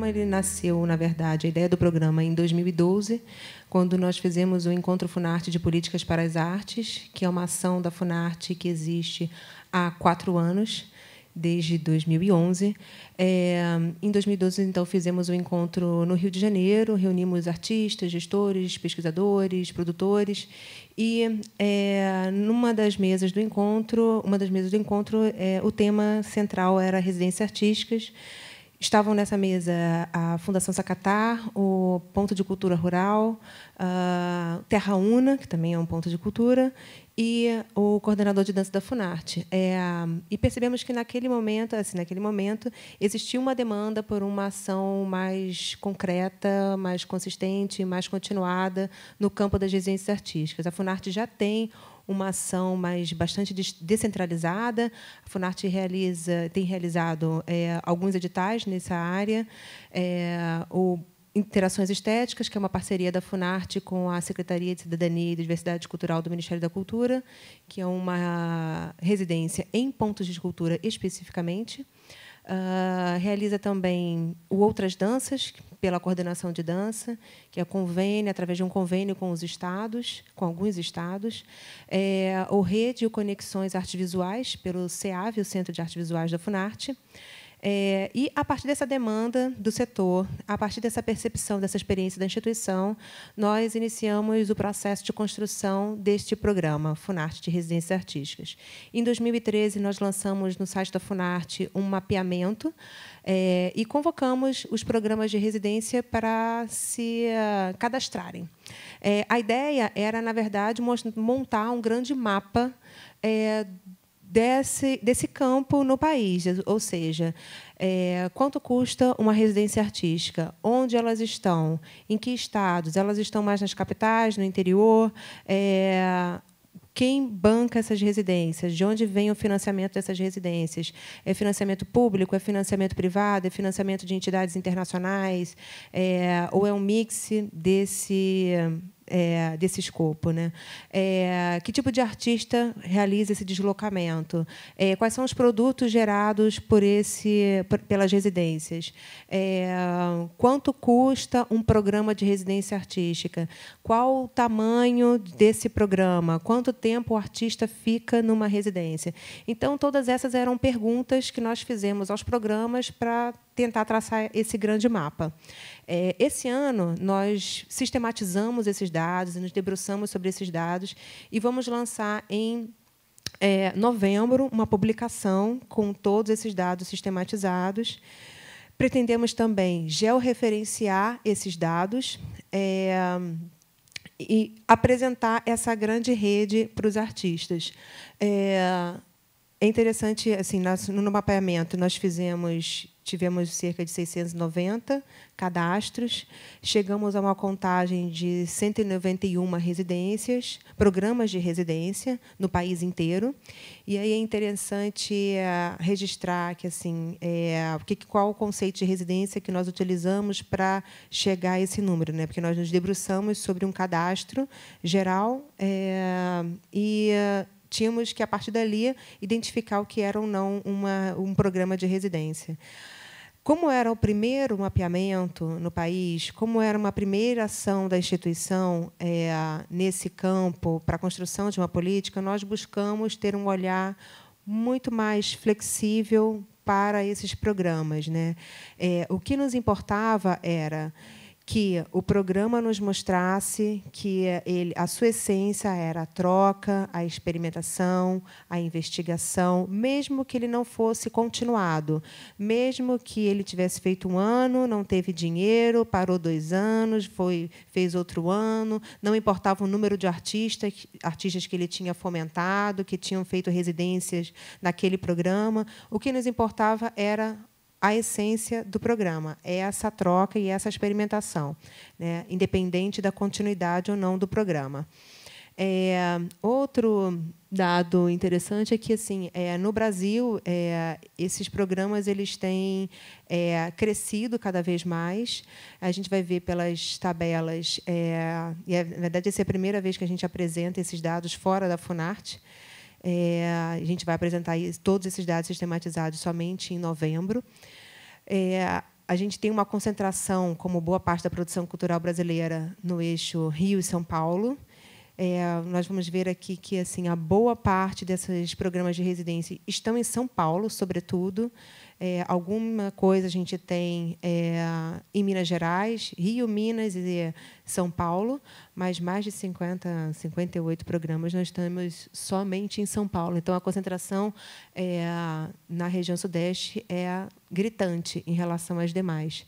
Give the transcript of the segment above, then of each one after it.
programa ele nasceu, na verdade, a ideia do programa em 2012, quando nós fizemos o Encontro Funarte de Políticas para as Artes, que é uma ação da Funarte que existe há quatro anos, desde 2011. É, em 2012, então, fizemos o um encontro no Rio de Janeiro, reunimos artistas, gestores, pesquisadores, produtores, e é, numa das mesas do encontro, uma das mesas do encontro, é, o tema central era residências artísticas. Estavam nessa mesa a Fundação Sacatar, o Ponto de Cultura Rural, Terra Una, que também é um ponto de cultura, e o coordenador de dança da Funarte. É, e percebemos que naquele momento, assim, naquele momento, existia uma demanda por uma ação mais concreta, mais consistente, mais continuada no campo das residências artísticas. A Funarte já tem uma ação mais bastante descentralizada. A Funarte realiza, tem realizado é, alguns editais nessa área. É, o Interações Estéticas, que é uma parceria da Funarte com a Secretaria de Cidadania e Diversidade Cultural do Ministério da Cultura, que é uma residência em pontos de cultura especificamente. Uh, realiza também o Outras Danças, pela coordenação de dança, que é convênio, através de um convênio com os estados, com alguns estados. É, o Rede e Conexões Artes Visuais, pelo CEAV, o Centro de Artes Visuais da FUNARTE. É, e, a partir dessa demanda do setor, a partir dessa percepção, dessa experiência da instituição, nós iniciamos o processo de construção deste programa, Funarte de Residências Artísticas. Em 2013, nós lançamos no site da Funarte um mapeamento é, e convocamos os programas de residência para se uh, cadastrarem. É, a ideia era, na verdade, montar um grande mapa é, desse, desse campo no país, ou seja, é, quanto custa uma residência artística, onde elas estão, em que estados, elas estão mais nas capitais, no interior, é, quem banca essas residências, de onde vem o financiamento dessas residências. É financiamento público, é financiamento privado, é financiamento de entidades internacionais, é, ou é um mix desse é, desse escopo? Né? É, que tipo de artista realiza esse deslocamento? É, quais são os produtos gerados por esse, pelas residências? É, quanto custa um programa de residência artística? Qual o tamanho desse programa? Quanto tempo o artista fica numa residência? Então, todas essas eram perguntas que nós fizemos aos programas para tentar traçar esse grande mapa. É, esse ano, nós sistematizamos esses dados e nos debruçamos sobre esses dados e vamos lançar em é, novembro uma publicação com todos esses dados sistematizados. Pretendemos também georreferenciar esses dados é, e apresentar essa grande rede para os artistas. É, é interessante, assim, no mapeamento nós fizemos tivemos cerca de 690 cadastros, chegamos a uma contagem de 191 residências, programas de residência no país inteiro. E aí é interessante eh, registrar que assim, é, qual o conceito de residência que nós utilizamos para chegar a esse número, né? Porque nós nos debruçamos sobre um cadastro geral é, e tínhamos que, a partir dali, identificar o que era ou não uma, um programa de residência. Como era o primeiro mapeamento no país, como era uma primeira ação da instituição é, nesse campo para a construção de uma política, nós buscamos ter um olhar muito mais flexível para esses programas. Né? É, o que nos importava era que o programa nos mostrasse que ele, a sua essência era a troca, a experimentação, a investigação, mesmo que ele não fosse continuado, mesmo que ele tivesse feito um ano, não teve dinheiro, parou dois anos, foi fez outro ano, não importava o número de artistas, artistas que ele tinha fomentado, que tinham feito residências naquele programa, o que nos importava era a essência do programa, é essa troca e essa experimentação, né? independente da continuidade ou não do programa. É, outro dado interessante é que assim é, no Brasil é, esses programas eles têm é, crescido cada vez mais a gente vai ver pelas tabelas é, e é, na verdade essa é a primeira vez que a gente apresenta esses dados fora da Funarte é, a gente vai apresentar todos esses dados sistematizados somente em novembro. É, a gente tem uma concentração, como boa parte da produção cultural brasileira, no eixo Rio e São Paulo. É, nós vamos ver aqui que assim a boa parte desses programas de residência estão em São Paulo, sobretudo. É, alguma coisa a gente tem é, em Minas Gerais, Rio, Minas e São Paulo, mas mais de 50, 58 programas nós temos somente em São Paulo. Então, a concentração é, na região Sudeste é gritante em relação às demais.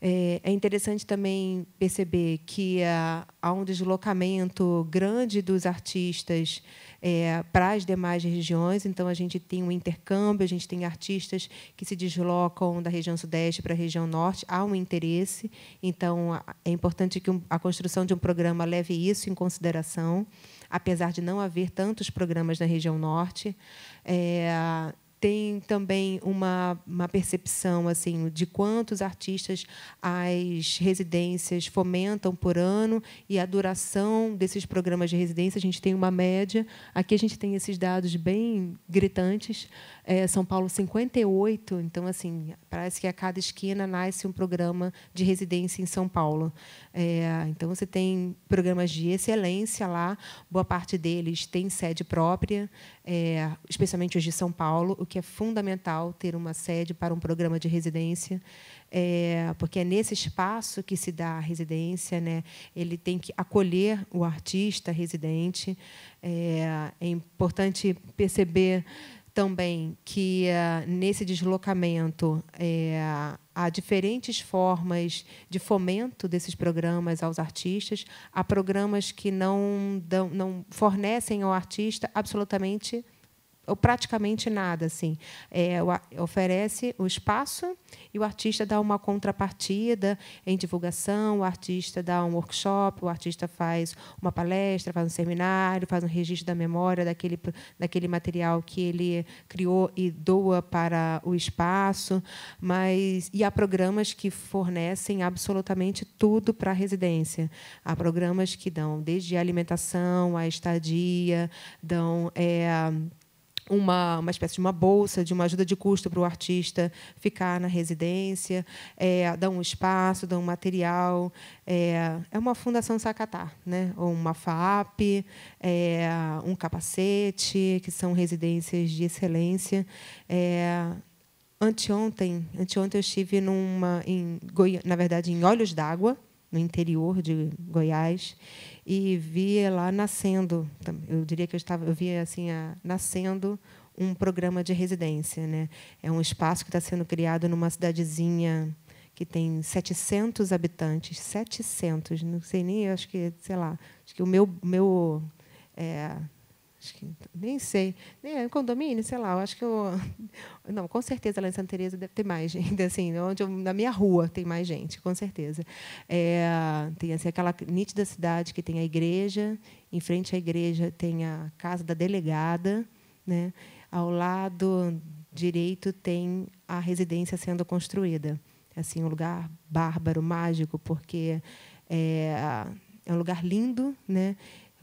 É, é, interessante também perceber que há um deslocamento grande dos artistas é, para as demais regiões, então a gente tem um intercâmbio, a gente tem artistas que se deslocam da região sudeste para a região norte, há um interesse, então é importante que a construção de um programa leve isso em consideração, apesar de não haver tantos programas na região norte. É, tem também uma, uma percepção assim de quantos artistas as residências fomentam por ano e a duração desses programas de residência. A gente tem uma média. Aqui a gente tem esses dados bem gritantes, é, São Paulo 58, então assim parece que a cada esquina nasce um programa de residência em São Paulo. É, então você tem programas de excelência lá, boa parte deles tem sede própria, é, especialmente os de São Paulo, o que é fundamental ter uma sede para um programa de residência, é, porque é nesse espaço que se dá a residência, né? Ele tem que acolher o artista residente. é, é importante perceber também que eh, nesse deslocamento é, há diferentes formas de fomento desses programas aos artistas. Há programas que não, dão, não fornecem ao artista absolutamente nada ou praticamente nada. Assim. É, oferece o espaço e o artista dá uma contrapartida em divulgação, o artista dá um workshop, o artista faz uma palestra, faz um seminário, faz um registro da memória daquele, daquele material que ele criou e doa para o espaço. mas E há programas que fornecem absolutamente tudo para a residência. Há programas que dão desde a alimentação, a estadia, dão... É, uma, uma espécie de uma bolsa, de uma ajuda de custo para o artista ficar na residência, é, dá um espaço, dá um material. É, é uma fundação Sacatá, né? ou uma FAP, é, um capacete, que são residências de excelência. É, anteontem, anteontem eu estive numa, em, na verdade, em Olhos d'Água, no interior de Goiás e vi lá nascendo, eu diria que eu estava, eu via assim a, nascendo um programa de residência, né? É um espaço que está sendo criado numa cidadezinha que tem 700 habitantes, 700, não sei nem, acho que, sei lá, acho que o meu meu é, Acho que então, nem sei. Nem é, condomínio, sei lá, eu acho que eu. Não, com certeza lá em Santa Teresa deve ter mais gente, assim, né, onde eu, na minha rua tem mais gente, com certeza. É, tem assim, aquela nítida cidade que tem a igreja, em frente à igreja tem a casa da delegada, né? ao lado direito tem a residência sendo construída. Assim, um lugar bárbaro, mágico, porque é, é um lugar lindo, né?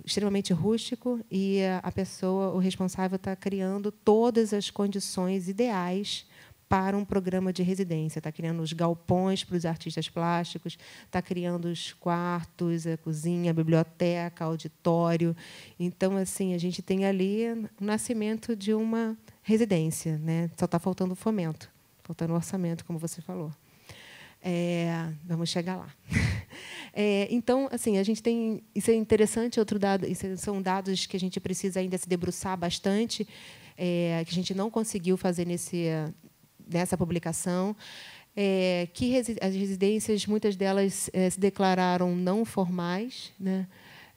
extremamente rústico e a pessoa, o responsável, está criando todas as condições ideais para um programa de residência. Está criando os galpões para os artistas plásticos, está criando os quartos, a cozinha, a biblioteca, auditório. Então, assim, a gente tem ali o nascimento de uma residência. Né? Só está faltando fomento, faltando orçamento, como você falou. É, vamos chegar lá. É, então, assim, a gente tem. Isso é interessante, outro dado, isso são dados que a gente precisa ainda se debruçar bastante, é, que a gente não conseguiu fazer nesse, nessa publicação. É, que resi as residências, muitas delas é, se declararam não formais, né?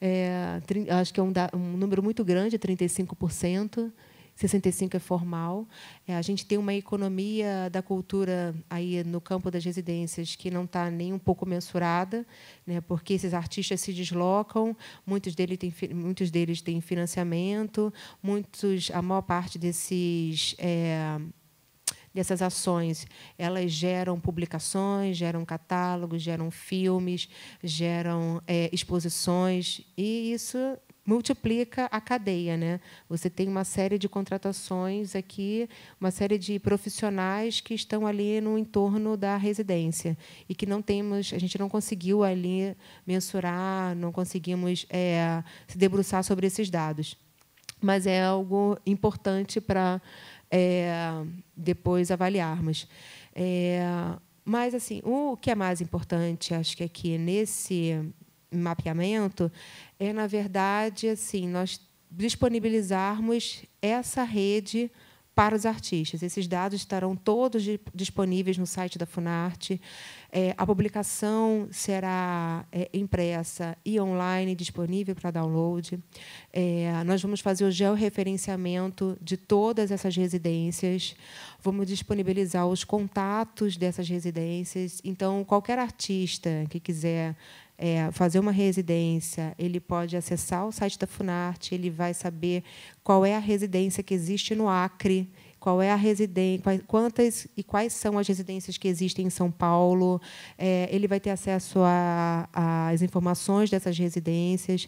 É, acho que é um, um número muito grande, 35%. 65 é formal. É, a gente tem uma economia da cultura aí no campo das residências que não está nem um pouco mensurada, né, porque esses artistas se deslocam, muitos deles têm, muitos deles têm financiamento, muitos, a maior parte desses é, dessas ações, elas geram publicações, geram catálogos, geram filmes, geram é, exposições e isso multiplica a cadeia. Né? Você tem uma série de contratações aqui, uma série de profissionais que estão ali no entorno da residência e que não temos, a gente não conseguiu ali mensurar, não conseguimos é, se debruçar sobre esses dados. Mas é algo importante para é, depois avaliarmos. É, mas assim, o que é mais importante, acho que aqui nesse mapeamento é, na verdade, assim, nós disponibilizarmos essa rede para os artistas. Esses dados estarão todos disponíveis no site da Funarte. É, a publicação será é, impressa e online, disponível para download. É, nós vamos fazer o georreferenciamento de todas essas residências, vamos disponibilizar os contatos dessas residências. Então, qualquer artista que quiser é, fazer uma residência, ele pode acessar o site da Funarte, ele vai saber qual é a residência que existe no Acre, qual é a residência, quantas e quais são as residências que existem em São Paulo. É, ele vai ter acesso às informações dessas residências.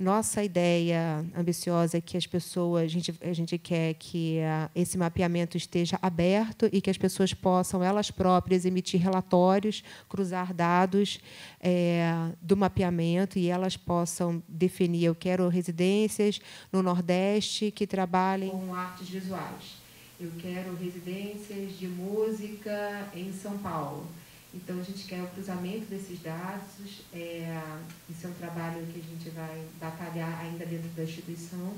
Nossa ideia ambiciosa é que as pessoas, a gente, a gente quer que ah, esse mapeamento esteja aberto e que as pessoas possam, elas próprias, emitir relatórios, cruzar dados é, do mapeamento e elas possam definir: eu quero residências no Nordeste que trabalhem com artes visuais, eu quero residências de música em São Paulo então, a gente quer o cruzamento desses dados, é, isso é um trabalho que a gente vai batalhar ainda dentro da instituição.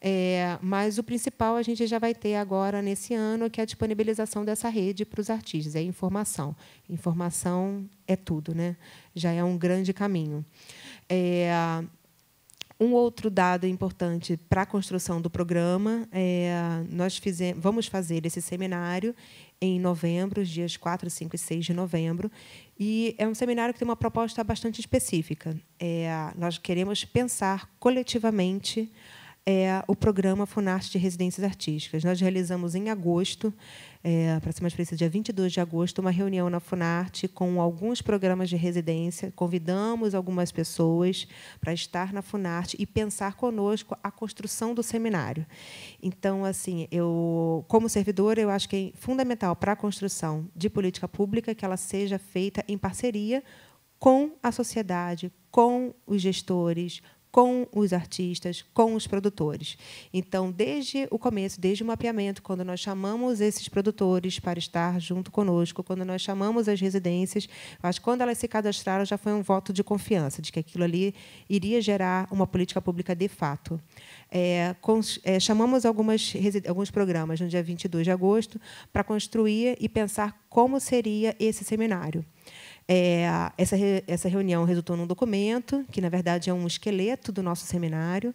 É, mas o principal a gente já vai ter agora nesse ano, que é a disponibilização dessa rede para os artistas, é informação. Informação é tudo, né? já é um grande caminho. É, um outro dado importante para a construção do programa, é, nós fizemos, vamos fazer esse seminário em novembro, os dias 4, 5 e 6 de novembro. E é um seminário que tem uma proposta bastante específica. É, nós queremos pensar coletivamente é o programa Funarte de Residências Artísticas. Nós realizamos em agosto, é, para ser mais precisa, dia 22 de agosto, uma reunião na Funarte com alguns programas de residência. Convidamos algumas pessoas para estar na Funarte e pensar conosco a construção do seminário. Então, assim, eu, como servidora, eu acho que é fundamental para a construção de política pública que ela seja feita em parceria com a sociedade, com os gestores, com os artistas, com os produtores. Então, desde o começo, desde o mapeamento, quando nós chamamos esses produtores para estar junto conosco, quando nós chamamos as residências, mas quando elas se cadastraram já foi um voto de confiança de que aquilo ali iria gerar uma política pública de fato. É, é, chamamos algumas, alguns programas no dia 22 de agosto para construir e pensar como seria esse seminário. É, essa, re, essa reunião resultou num documento, que, na verdade, é um esqueleto do nosso seminário.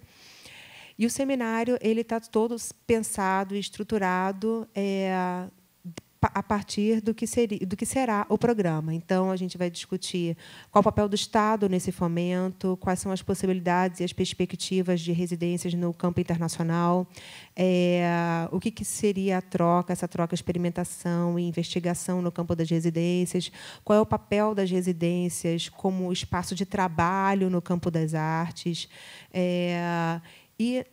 E o seminário ele está todo pensado e estruturado é, a partir do que, seria, do que será o programa. Então, a gente vai discutir qual o papel do Estado nesse fomento, quais são as possibilidades e as perspectivas de residências no campo internacional, é, o que, que seria a troca, essa troca, experimentação e investigação no campo das residências, qual é o papel das residências como espaço de trabalho no campo das artes. É, e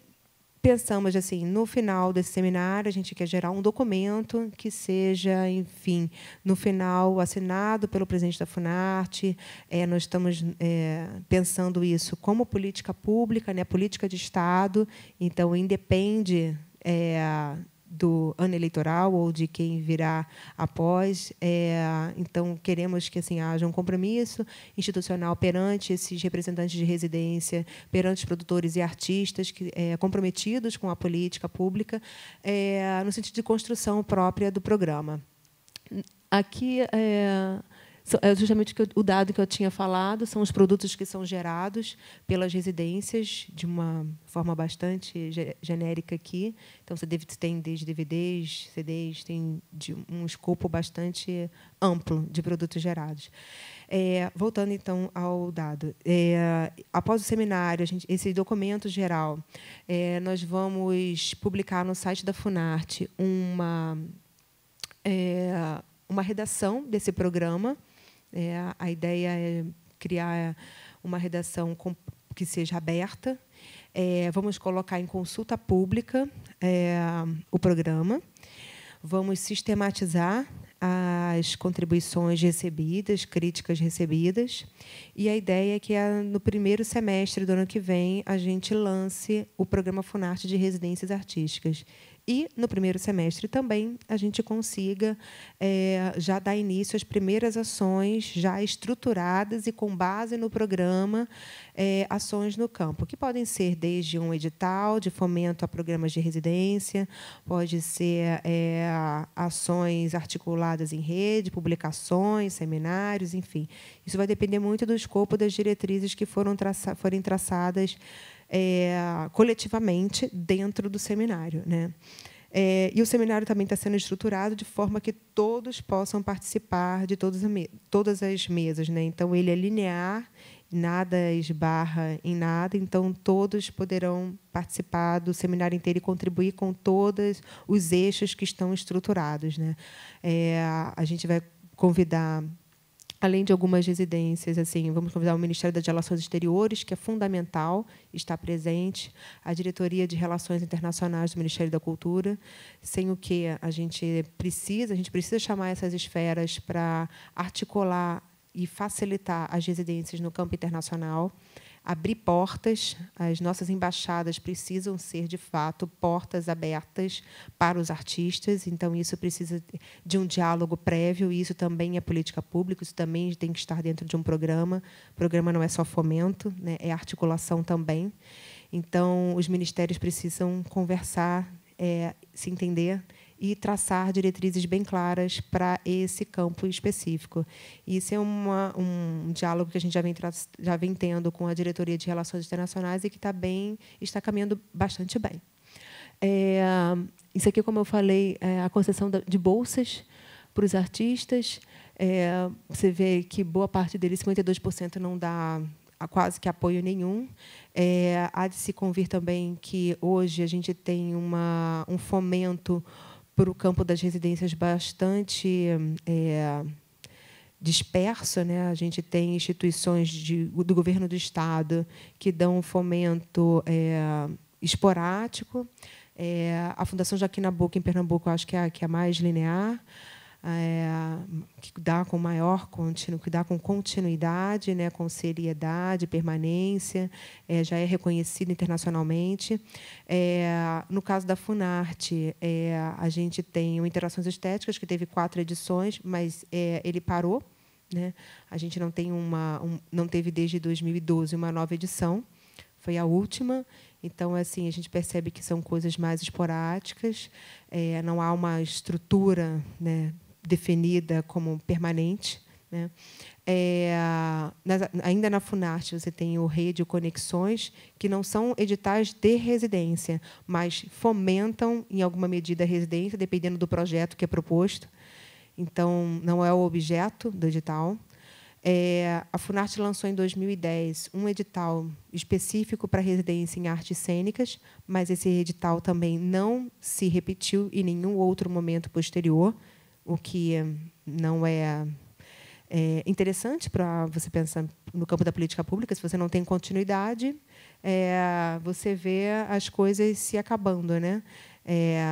pensamos assim, no final desse seminário, a gente quer gerar um documento que seja, enfim, no final assinado pelo presidente da Funarte. É, nós estamos é, pensando isso como política pública, né, política de Estado. Então, independe é, do ano eleitoral ou de quem virá após. É, então, queremos que assim, haja um compromisso institucional perante esses representantes de residência, perante os produtores e artistas que, é, comprometidos com a política pública, é, no sentido de construção própria do programa. Aqui. É, é justamente o dado que eu tinha falado, são os produtos que são gerados pelas residências de uma forma bastante genérica aqui. Então, você tem desde DVDs, CDs, tem um escopo bastante amplo de produtos gerados. É, voltando, então, ao dado. É, após o seminário, gente, esse documento geral, é, nós vamos publicar no site da Funarte uma é, uma redação desse programa é, a ideia é criar uma redação com, que seja aberta. É, vamos colocar em consulta pública é, o programa. Vamos sistematizar as contribuições recebidas, críticas recebidas. E a ideia é que no primeiro semestre do ano que vem a gente lance o programa Funarte de residências artísticas, e no primeiro semestre também a gente consiga é, já dar início às primeiras ações já estruturadas e com base no programa é, ações no campo, que podem ser desde um edital de fomento a programas de residência, pode ser é, ações articuladas em rede, publicações, seminários, enfim. Isso vai depender muito do escopo das diretrizes que foram traça forem traçadas é, coletivamente dentro do seminário. Né? É, e o seminário também está sendo estruturado de forma que todos possam participar de todas, todas as mesas. Né? Então, ele é linear, nada esbarra em nada, então todos poderão participar do seminário inteiro e contribuir com todos os eixos que estão estruturados. Né? É, a gente vai convidar além de algumas residências, assim, vamos convidar o Ministério das Relações Exteriores, que é fundamental estar presente, a Diretoria de Relações Internacionais do Ministério da Cultura, sem o que a gente precisa, a gente precisa chamar essas esferas para articular e facilitar as residências no campo internacional abrir portas. As nossas embaixadas precisam ser, de fato, portas abertas para os artistas. Então, isso precisa de um diálogo prévio. Isso também é política pública, isso também tem que estar dentro de um programa. O programa não é só fomento, né? é articulação também. Então, os ministérios precisam conversar, é, se entender e traçar diretrizes bem claras para esse campo específico. Isso é uma, um diálogo que a gente já vem, já vem tendo com a diretoria de relações internacionais e que está bem, está caminhando bastante bem. É, isso aqui, como eu falei, é a concessão de bolsas para os artistas. É, você vê que boa parte deles, 52%, não dá quase que apoio nenhum. É, há de se convir também que hoje a gente tem uma, um fomento para o campo das residências bastante é, disperso. Né? A gente tem instituições de, do governo do Estado que dão fomento é, esporádico. É, a Fundação Joaquim Nabuco, em Pernambuco, acho que é a, que é a mais linear é, dá com maior com continuidade, né, com seriedade, permanência, é, já é reconhecido internacionalmente. É, no caso da Funarte, é, a gente tem o Interações Estéticas, que teve quatro edições, mas é, ele parou. Né? A gente não tem uma, um, não teve desde 2012 uma nova edição, foi a última. Então, assim, a gente percebe que são coisas mais esporádicas, é, não há uma estrutura né, definida como permanente. Né? É, ainda na Funarte, você tem o Rede Conexões, que não são editais de residência, mas fomentam, em alguma medida, a residência, dependendo do projeto que é proposto. Então, não é o objeto do edital. É, a Funarte lançou em 2010 um edital específico para residência em artes cênicas, mas esse edital também não se repetiu em nenhum outro momento posterior o que não é, é interessante para você pensar no campo da política pública. Se você não tem continuidade, é, você vê as coisas se acabando, né? É,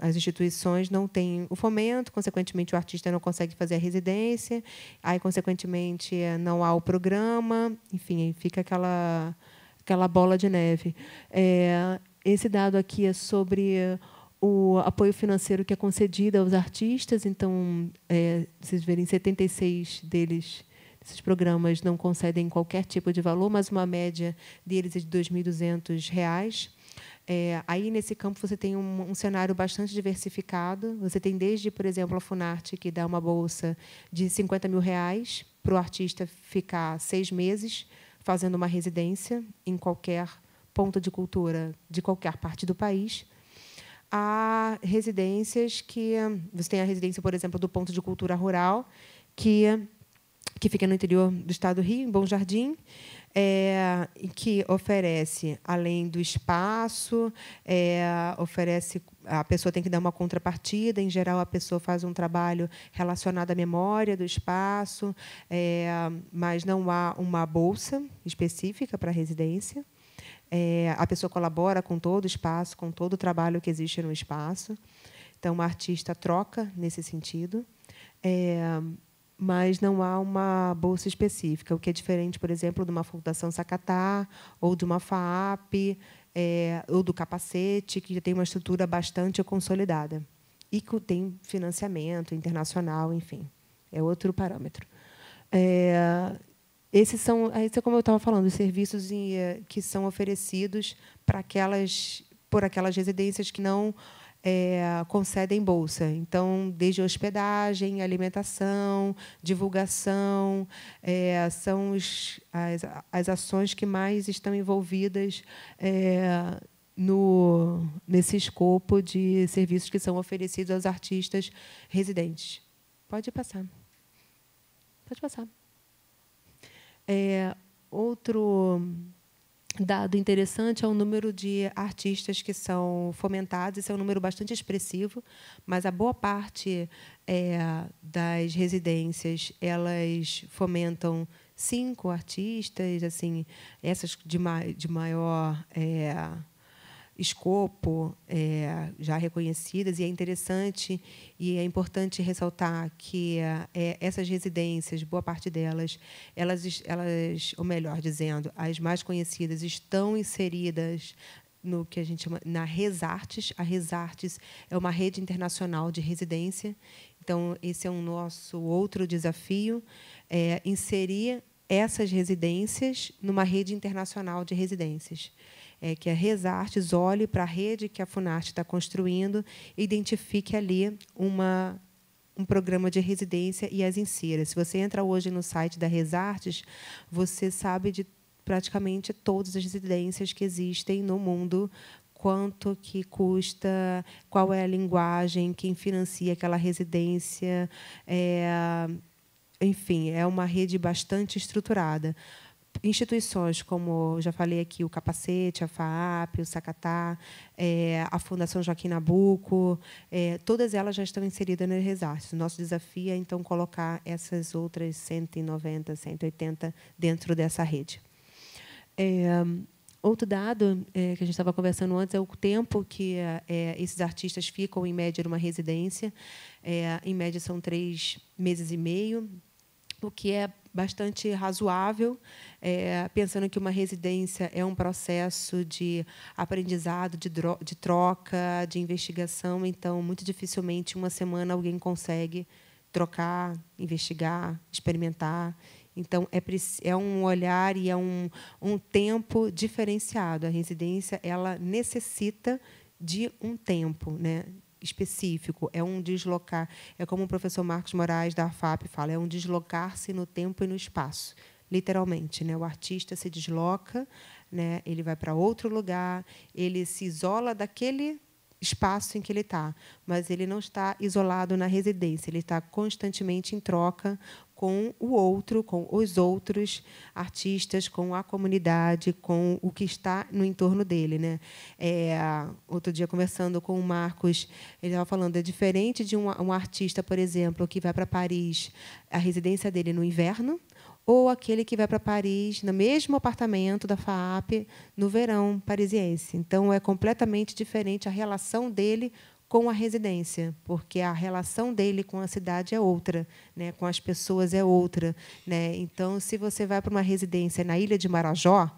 as instituições não têm o fomento, consequentemente o artista não consegue fazer a residência, aí consequentemente não há o programa, enfim, fica aquela aquela bola de neve. É, esse dado aqui é sobre o apoio financeiro que é concedido aos artistas, então, é, vocês verem, 76 deles, esses programas não concedem qualquer tipo de valor, mas uma média deles é de R$ 2.200. É, aí, nesse campo, você tem um, um, cenário bastante diversificado. Você tem desde, por exemplo, a Funarte, que dá uma bolsa de 50 mil reais para o artista ficar seis meses fazendo uma residência em qualquer ponto de cultura de qualquer parte do país a residências que você tem a residência, por exemplo, do ponto de cultura rural que que fica no interior do estado do Rio, em Bom Jardim, é, que oferece, além do espaço, é, oferece a pessoa tem que dar uma contrapartida. Em geral, a pessoa faz um trabalho relacionado à memória do espaço, é, mas não há uma bolsa específica para a residência. É, a pessoa colabora com todo o espaço, com todo o trabalho que existe no espaço. Então, o artista troca nesse sentido, é, mas não há uma bolsa específica, o que é diferente, por exemplo, de uma Fundação Sacatá ou de uma FAAP é, ou do Capacete, que já tem uma estrutura bastante consolidada e que tem financiamento internacional, enfim, é outro parâmetro. É, esses são, esse é como eu estava falando, os serviços em, eh, que são oferecidos para aquelas, por aquelas residências que não é, concedem bolsa. Então, desde hospedagem, alimentação, divulgação, é, são os, as, as ações que mais estão envolvidas é, no, nesse escopo de serviços que são oferecidos aos artistas residentes. Pode passar. Pode passar. É, outro dado interessante é o número de artistas que são fomentados. Esse é um número bastante expressivo, mas a boa parte é, das residências elas fomentam cinco artistas, assim, essas de, ma de maior é, escopo é, já reconhecidas e é interessante e é importante ressaltar que é, essas residências, boa parte delas, elas, elas, ou melhor dizendo, as mais conhecidas estão inseridas no que a gente chama na Resartes. A Resartes é uma rede internacional de residência. Então esse é um nosso outro desafio, é, inserir essas residências numa rede internacional de residências é, que a Resartes olhe para a rede que a Funarte está construindo e identifique ali uma um programa de residência e as insira. Se você entra hoje no site da Resartes, você sabe de praticamente todas as residências que existem no mundo, quanto que custa, qual é a linguagem, quem financia aquela residência, é, enfim, é uma rede bastante estruturada instituições como, já falei aqui, o Capacete, a FAAP, o Sacatá, é, a Fundação Joaquim Nabuco, é, todas elas já estão inseridas no Resarte. Nosso desafio é, então, colocar essas outras 190, 180 dentro dessa rede. É, outro dado é, que a gente estava conversando antes é o tempo que é, esses artistas ficam, em média, numa residência. É, em média, são três meses e meio, o que é bastante razoável, é, pensando que uma residência é um processo de aprendizado, de, de troca, de investigação. Então, muito dificilmente, uma semana, alguém consegue trocar, investigar, experimentar. Então, é, é um olhar e é um, um tempo diferenciado. A residência ela necessita de um tempo, né? específico, é um deslocar. É como o professor Marcos Moraes da FAP fala, é um deslocar-se no tempo e no espaço. Literalmente, né? o artista se desloca, né? ele vai para outro lugar, ele se isola daquele espaço em que ele está, mas ele não está isolado na residência, ele está constantemente em troca com o outro, com os outros artistas, com a comunidade, com o que está no entorno dele. Né? É, outro dia, conversando com o Marcos, ele estava falando, é diferente de um, um artista, por exemplo, que vai para Paris, a residência dele no inverno, ou aquele que vai para Paris, no mesmo apartamento da FAAP, no verão parisiense. Então, é completamente diferente a relação dele com a residência, porque a relação dele com a cidade é outra, né, com as pessoas é outra. Né? Então, se você vai para uma residência na Ilha de Marajó,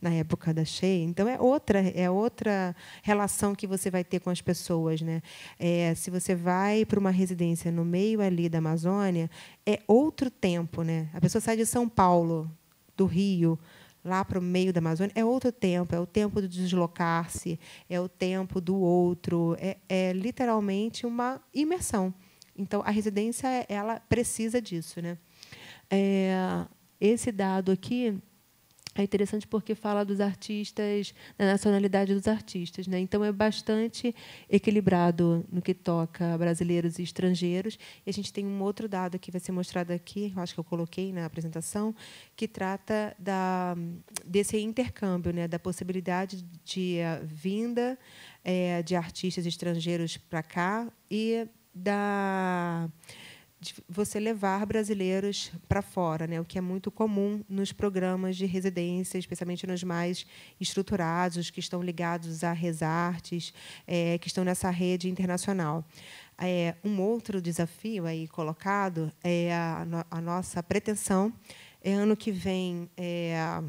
na época da cheia, então é outra é outra relação que você vai ter com as pessoas, né? É, se você vai para uma residência no meio ali da Amazônia, é outro tempo, né? A pessoa sai de São Paulo, do Rio, lá para o meio da Amazônia, é outro tempo, é o tempo de deslocar-se, é o tempo do outro, é, é literalmente uma imersão. Então, a residência ela precisa disso, né? É, esse dado aqui é interessante porque fala dos artistas, da nacionalidade dos artistas. Né? Então, é bastante equilibrado no que toca brasileiros e estrangeiros. E a gente tem um outro dado que vai ser mostrado aqui, acho que eu coloquei na apresentação, que trata da, desse intercâmbio, né? da possibilidade de eh, vinda é, de artistas estrangeiros para cá e da de você levar brasileiros para fora, né? o que é muito comum nos programas de residência, especialmente nos mais estruturados, que estão ligados a Resartes, é, que estão nessa rede internacional. É, um outro desafio aí colocado é a, a nossa pretensão é ano que vem é,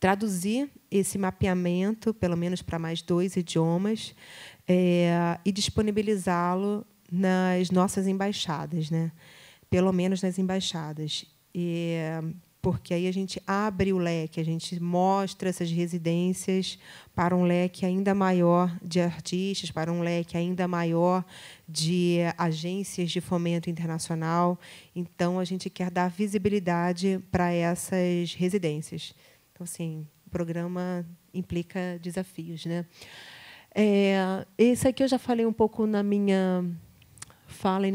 traduzir esse mapeamento, pelo menos para mais dois idiomas, é, e disponibilizá-lo nas nossas embaixadas, né? Pelo menos nas embaixadas. E, porque aí a gente abre o leque, a gente mostra essas residências para um leque ainda maior de artistas, para um leque ainda maior de agências de fomento internacional. Então, a gente quer dar visibilidade para essas residências. Então, assim, o programa implica desafios. Né? É, esse aqui eu já falei um pouco na minha fala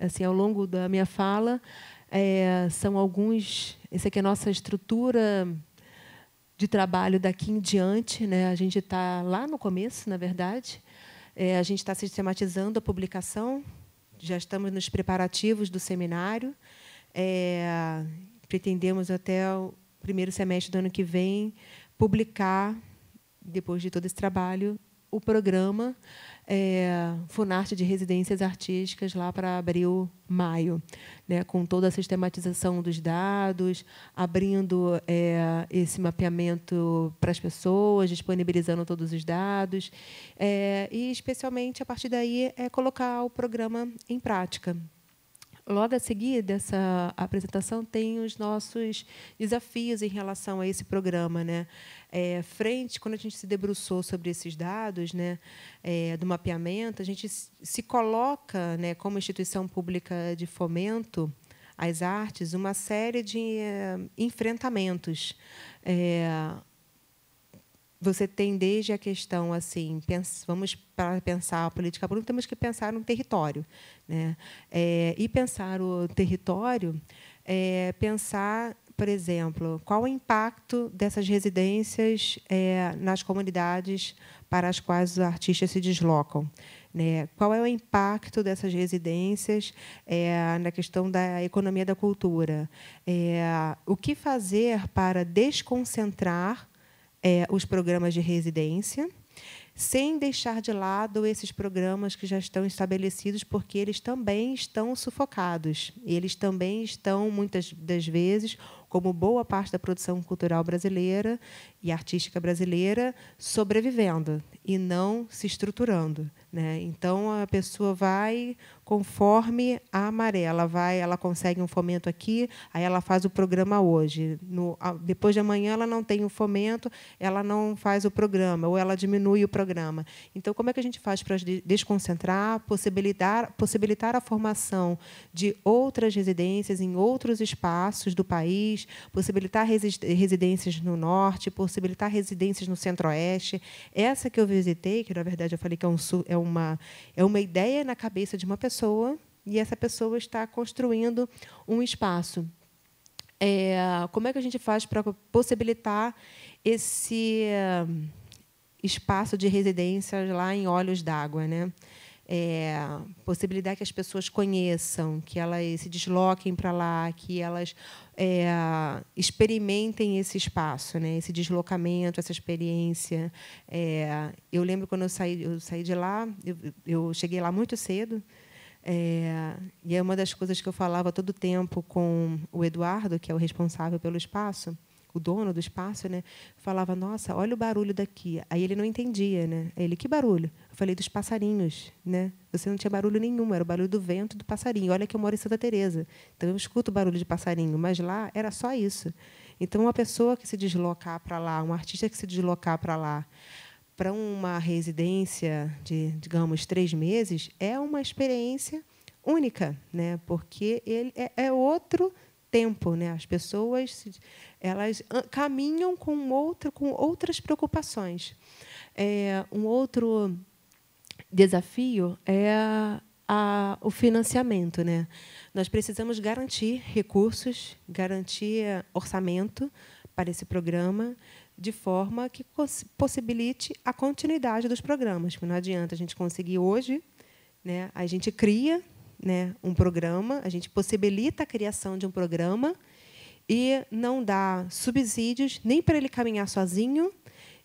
assim, ao longo da minha fala é, são alguns. Essa aqui é a nossa estrutura de trabalho daqui em diante. Né? A gente está lá no começo, na verdade. É, a gente está sistematizando a publicação, já estamos nos preparativos do seminário. É, pretendemos até o primeiro semestre do ano que vem publicar, depois de todo esse trabalho, o programa é, Funarte de Residências Artísticas lá para abril, maio, né, com toda a sistematização dos dados, abrindo é, esse mapeamento para as pessoas, disponibilizando todos os dados, é, e especialmente a partir daí é colocar o programa em prática, Logo a seguir dessa apresentação, tem os nossos desafios em relação a esse programa. Né? É, frente, quando a gente se debruçou sobre esses dados né, é, do mapeamento, a gente se coloca, né, como instituição pública de fomento, às artes uma série de eh, enfrentamentos. É, você tem desde a questão assim, pens, vamos para pensar a política pública, temos que pensar no território, né? É, e pensar o território, é, pensar por exemplo, qual o impacto dessas residências é, nas comunidades para as quais os artistas se deslocam? Né? Qual é o impacto dessas residências é, na questão da economia da cultura? É, o que fazer para desconcentrar é, os programas de residência, sem deixar de lado esses programas que já estão estabelecidos, porque eles também estão sufocados. Eles também estão, muitas das vezes, como boa parte da produção cultural brasileira e artística brasileira, sobrevivendo e não se estruturando. Né? Então, a pessoa vai conforme a maré. Ela vai, ela consegue um fomento aqui, aí ela faz o programa hoje. No, depois de amanhã ela não tem o um fomento, ela não faz o programa, ou ela diminui o programa. Então, como é que a gente faz para desconcentrar, possibilitar, possibilitar a formação de outras residências em outros espaços do país, possibilitar residências no norte, possibilitar residências no centro-oeste. Essa que eu visitei, que na verdade eu falei que é, um, é, uma, é uma ideia na cabeça de uma pessoa pessoa e essa pessoa está construindo um espaço. É, como é que a gente faz para possibilitar esse eh, espaço de residência lá em Olhos d'Água, né? É, possibilidade que as pessoas conheçam, que elas se desloquem para lá, que elas é, experimentem esse espaço, né? esse deslocamento, essa experiência. É, eu lembro quando eu saí, eu saí de lá, eu, eu cheguei lá muito cedo, é, e é uma das coisas que eu falava todo tempo com o Eduardo, que é o responsável pelo espaço, o dono do espaço, né? Falava, nossa, olha o barulho daqui. Aí ele não entendia, né? Ele, que barulho? Eu falei, dos passarinhos, né? Você não tinha barulho nenhum, era o barulho do vento do passarinho. Olha que eu moro em Santa Teresa, então eu escuto o barulho de passarinho, mas lá era só isso. Então, uma pessoa que se deslocar para lá, um artista que se deslocar para lá, para uma residência de, digamos, três meses, é uma experiência única, né? porque ele é, é outro tempo, né? As pessoas elas caminham com outro com outras preocupações. É, um outro desafio é a, a, o financiamento, né? Nós precisamos garantir recursos, garantir orçamento para esse programa, de forma que possibilite a continuidade dos programas. Porque não adianta a gente conseguir hoje, né? a gente cria né, um programa, a gente possibilita a criação de um programa e não dá subsídios nem para ele caminhar sozinho,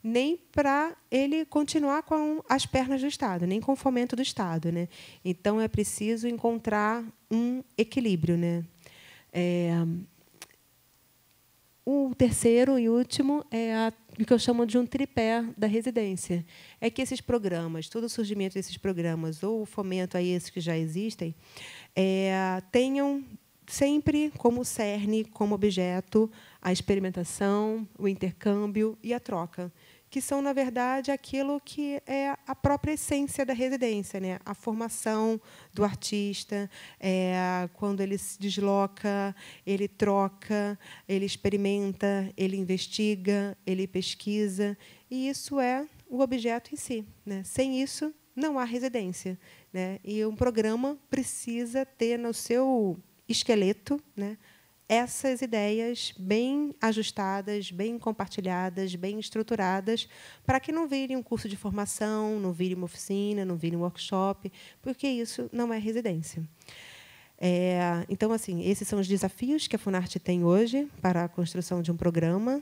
nem para ele continuar com as pernas do Estado, nem com o fomento do Estado. Né? Então, é preciso encontrar um equilíbrio. Né? É, o terceiro e último é a, o que eu chamo de um tripé da residência. É que esses programas, todo o surgimento desses programas ou o fomento a esses que já existem, é, tenham sempre como cerne, como objeto, a experimentação, o intercâmbio e a troca que são, na verdade, aquilo que é a própria essência da residência, né? a formação do artista, é, quando ele se desloca, ele troca, ele experimenta, ele investiga, ele pesquisa, e isso é o objeto em si. Né? Sem isso, não há residência. Né? E um programa precisa ter no seu esqueleto né, essas ideias bem ajustadas, bem compartilhadas, bem estruturadas, para que não vire um curso de formação, não vire uma oficina, não vire um workshop, porque isso não é residência. É, então, assim, esses são os desafios que a Funarte tem hoje para a construção de um programa.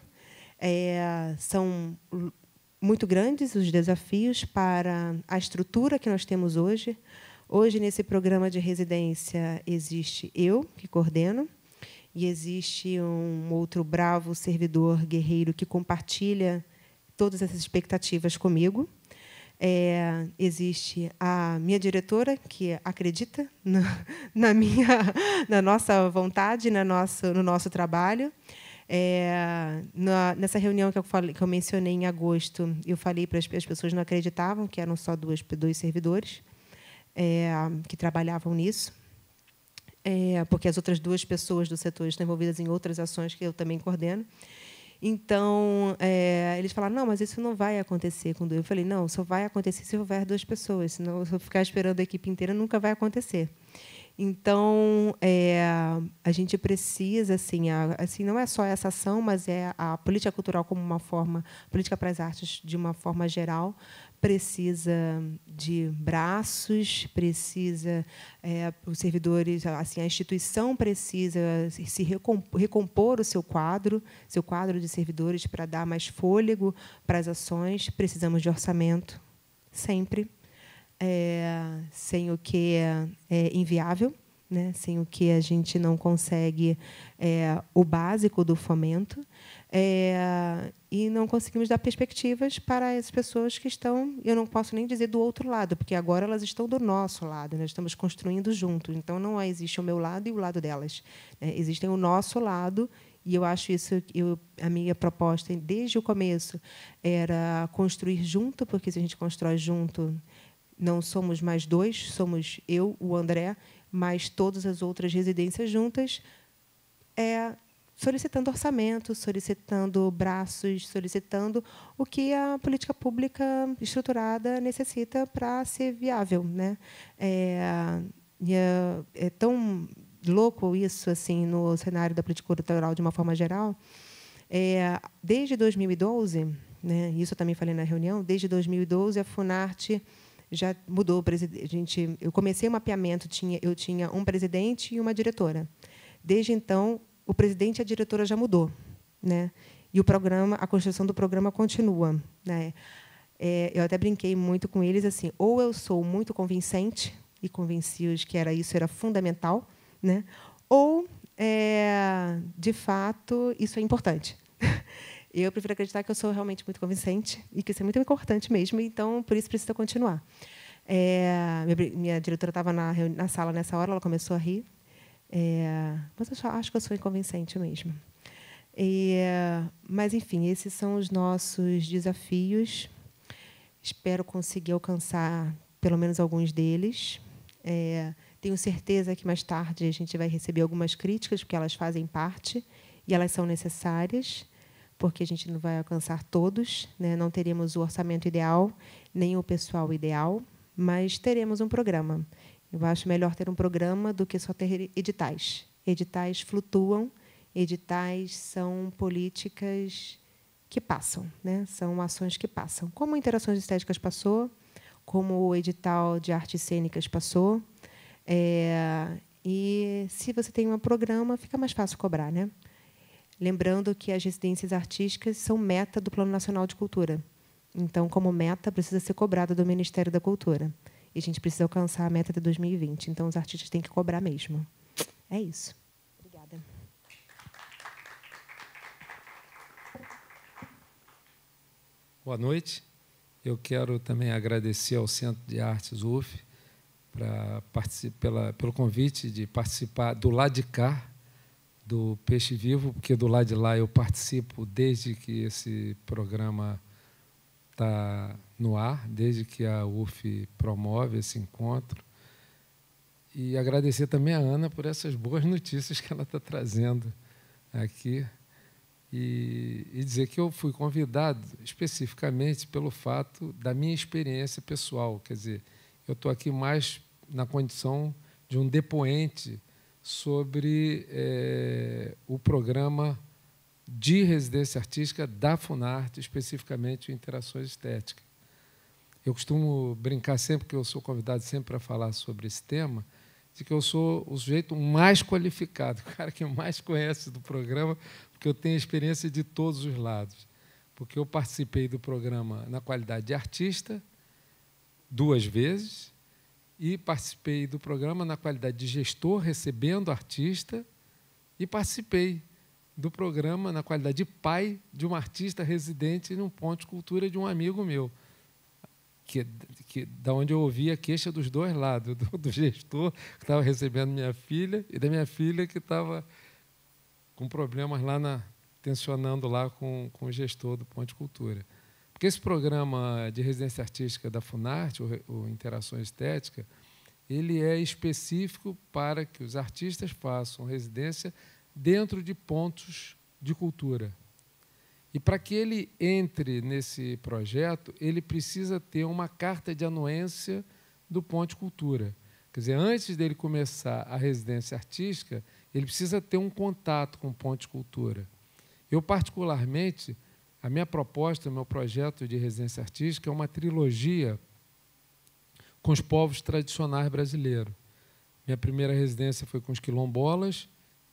É, são muito grandes os desafios para a estrutura que nós temos hoje. Hoje, nesse programa de residência, existe eu, que coordeno, e existe um outro bravo servidor guerreiro que compartilha todas essas expectativas comigo. É, existe a minha diretora que acredita na, na, minha, na nossa vontade, na nossa, no nosso trabalho. É, na, nessa reunião que eu, falei, que eu mencionei em agosto, eu falei para as, as pessoas não acreditavam que eram só duas, dois servidores é, que trabalhavam nisso é, porque as outras duas pessoas do setor estão envolvidas em outras ações que eu também coordeno. Então, é, eles falaram, não, mas isso não vai acontecer com Eu falei, não, só vai acontecer se houver duas pessoas, senão se eu ficar esperando a equipe inteira, nunca vai acontecer. Então, é, a gente precisa, assim, a, assim, não é só essa ação, mas é a política cultural como uma forma, política para as artes de uma forma geral, precisa de braços, precisa é, os servidores, assim a instituição precisa se recompor, o seu quadro, seu quadro de servidores para dar mais fôlego para as ações. Precisamos de orçamento, sempre, é, sem o que é, é inviável. Né, sem o que a gente não consegue é, o básico do fomento. É, e não conseguimos dar perspectivas para as pessoas que estão, eu não posso nem dizer do outro lado, porque agora elas estão do nosso lado, nós estamos construindo juntos. Então não existe o meu lado e o lado delas, né? existem o nosso lado e eu acho isso, eu, a minha proposta desde o começo era construir junto, porque se a gente constrói junto, não somos mais dois, somos eu, o André, mais todas as outras residências juntas. É solicitando orçamentos, solicitando braços, solicitando o que a política pública estruturada necessita para ser viável, né? É, é, é, tão louco isso assim no cenário da política cultural de uma forma geral. É, desde 2012, né? Isso eu também falei na reunião. Desde 2012 a Funarte já mudou o presidente. eu comecei o mapeamento, tinha, eu tinha um presidente e uma diretora. Desde então, o presidente e a diretora já mudou, né? E o programa, a construção do programa continua, né? É, eu até brinquei muito com eles assim, ou eu sou muito convincente e convenci-os que era isso era fundamental, né? Ou é, de fato isso é importante. eu prefiro acreditar que eu sou realmente muito convincente e que isso é muito importante mesmo, então por isso precisa continuar. É, minha, minha, diretora estava na, na sala nessa hora, ela começou a rir é, mas eu acho que eu sou inconvincente mesmo. É, mas, enfim, esses são os nossos desafios. Espero conseguir alcançar pelo menos alguns deles. É, tenho certeza que mais tarde a gente vai receber algumas críticas, porque elas fazem parte e elas são necessárias, porque a gente não vai alcançar todos, né? não teremos o orçamento ideal, nem o pessoal ideal, mas teremos um programa. Eu acho melhor ter um programa do que só ter editais. Editais flutuam, editais são políticas que passam, né? são ações que passam. Como Interações Estéticas passou, como o edital de artes cênicas passou. É, e se você tem um programa, fica mais fácil cobrar. Né? Lembrando que as residências artísticas são meta do Plano Nacional de Cultura. Então, como meta, precisa ser cobrada do Ministério da Cultura. E a gente precisa alcançar a meta de 2020. Então, os artistas têm que cobrar mesmo. É isso. Obrigada. Boa noite. Eu quero também agradecer ao Centro de Artes UF para pela, pelo convite de participar do lado de cá do Peixe Vivo, porque do lado de lá eu participo desde que esse programa está no ar desde que a UF promove esse encontro. E agradecer também a Ana por essas boas notícias que ela está trazendo aqui. E, e, dizer que eu fui convidado especificamente pelo fato da minha experiência pessoal. Quer dizer, eu estou aqui mais na condição de um depoente sobre é, o programa de residência artística da Funarte, especificamente Interações Estéticas. Eu costumo brincar sempre que eu sou convidado sempre para falar sobre esse tema, de que eu sou o sujeito mais qualificado, o cara que mais conhece do programa, porque eu tenho experiência de todos os lados. Porque eu participei do programa na qualidade de artista duas vezes e participei do programa na qualidade de gestor recebendo artista e participei do programa na qualidade de pai de um artista residente num ponto de cultura de um amigo meu, que, que da onde eu ouvi a queixa dos dois lados, do, do gestor que estava recebendo minha filha e da minha filha que estava com problemas lá na tensionando lá com, com o gestor do ponto de cultura. Porque esse programa de residência artística da Funarte, o Interação Estética, ele é específico para que os artistas façam residência dentro de pontos de cultura. E para que ele entre nesse projeto, ele precisa ter uma carta de anuência do Ponte Cultura. Quer dizer, antes dele começar a residência artística, ele precisa ter um contato com o Ponte Cultura. Eu, particularmente, a minha proposta, o meu projeto de residência artística é uma trilogia com os povos tradicionais brasileiros. Minha primeira residência foi com os quilombolas,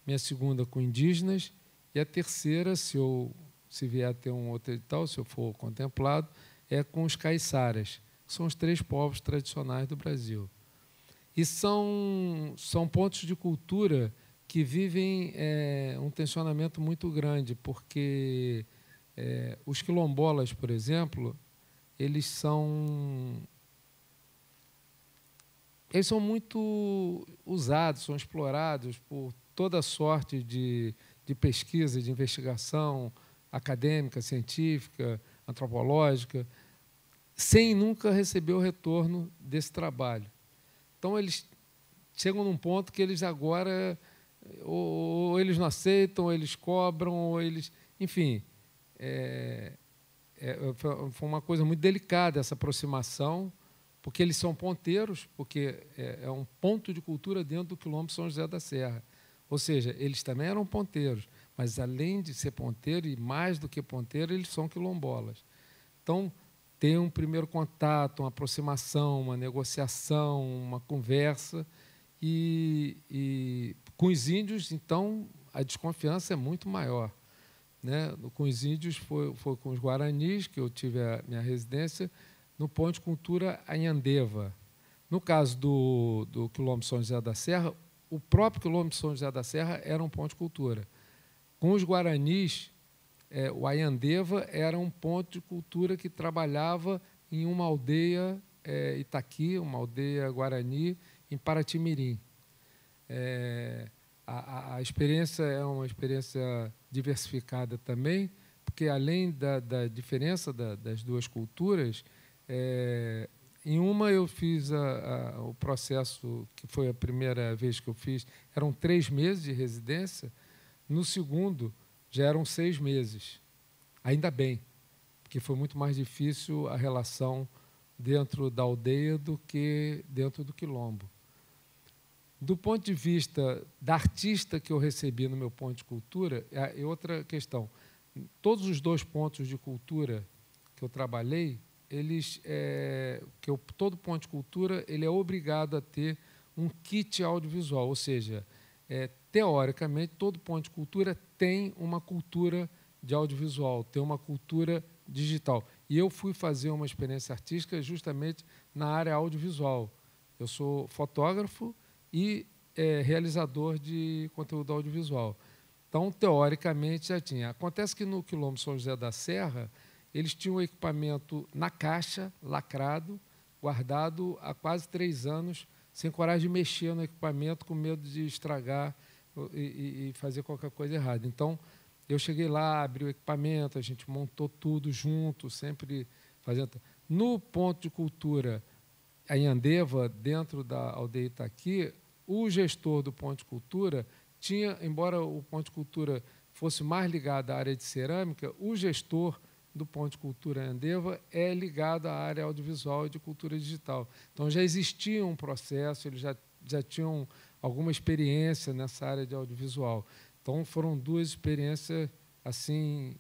minha segunda com indígenas, e a terceira, se eu se vier a ter um outro edital, se eu for contemplado, é com os caiçaras, que são os três povos tradicionais do Brasil. E são, são pontos de cultura que vivem é, um tensionamento muito grande, porque é, os quilombolas, por exemplo, eles são eles são muito usados, são explorados por toda sorte de, de pesquisa, de investigação acadêmica, científica, antropológica, sem nunca receber o retorno desse trabalho. Então, eles chegam num ponto que eles agora, ou, ou eles não aceitam, ou eles cobram, ou eles. Enfim, é, é, foi uma coisa muito delicada essa aproximação, porque eles são ponteiros, porque é, é um ponto de cultura dentro do quilombo São José da Serra. Ou seja, eles também eram ponteiros, mas além de ser ponteiro e mais do que ponteiro, eles são quilombolas. Então, tem um primeiro contato, uma aproximação, uma negociação, uma conversa. E, e com os índios, então, a desconfiança é muito maior. Né? Com os índios, foi, foi com os guaranis que eu tive a minha residência, no Ponte Cultura Anhandeva. No caso do, do Quilombo São José da Serra, o próprio quilômetro de São José da Serra era um ponto de cultura. Com os guaranis, é, o Ayandeva era um ponto de cultura que trabalhava em uma aldeia é, Itaqui, uma aldeia guarani, em Paratimirim. É, a, a, experiência é uma experiência diversificada também, porque além da, da diferença da, das duas culturas, é, em uma eu fiz a, a, o processo, que foi a primeira vez que eu fiz, eram três meses de residência. No segundo, já eram seis meses. Ainda bem, porque foi muito mais difícil a relação dentro da aldeia do que dentro do quilombo. Do ponto de vista da artista que eu recebi no meu ponto de cultura, é, é outra questão. Todos os dois pontos de cultura que eu trabalhei eles é, que o, todo ponto de cultura ele é obrigado a ter um kit audiovisual, ou seja, é, teoricamente todo ponto de cultura tem uma cultura de audiovisual, tem uma cultura digital. E eu fui fazer uma experiência artística justamente na área audiovisual. Eu sou fotógrafo e é, realizador de conteúdo audiovisual. Então, teoricamente, já tinha. Acontece que no quilômetro São José da Serra, eles tinham o equipamento na caixa, lacrado, guardado há quase três anos, sem coragem de mexer no equipamento, com medo de estragar e, e fazer qualquer coisa errada. Então, eu cheguei lá, abri o equipamento, a gente montou tudo junto, sempre fazendo. No ponto de cultura, em Andeva, dentro da aldeia Itaqui, o gestor do ponto de cultura tinha, embora o ponto de cultura fosse mais ligado à área de cerâmica, o gestor do Ponte Cultura Andeva é ligado à área audiovisual e de cultura digital. Então já existia um processo, eles já, já tinham alguma experiência nessa área de audiovisual. Então foram duas experiências assim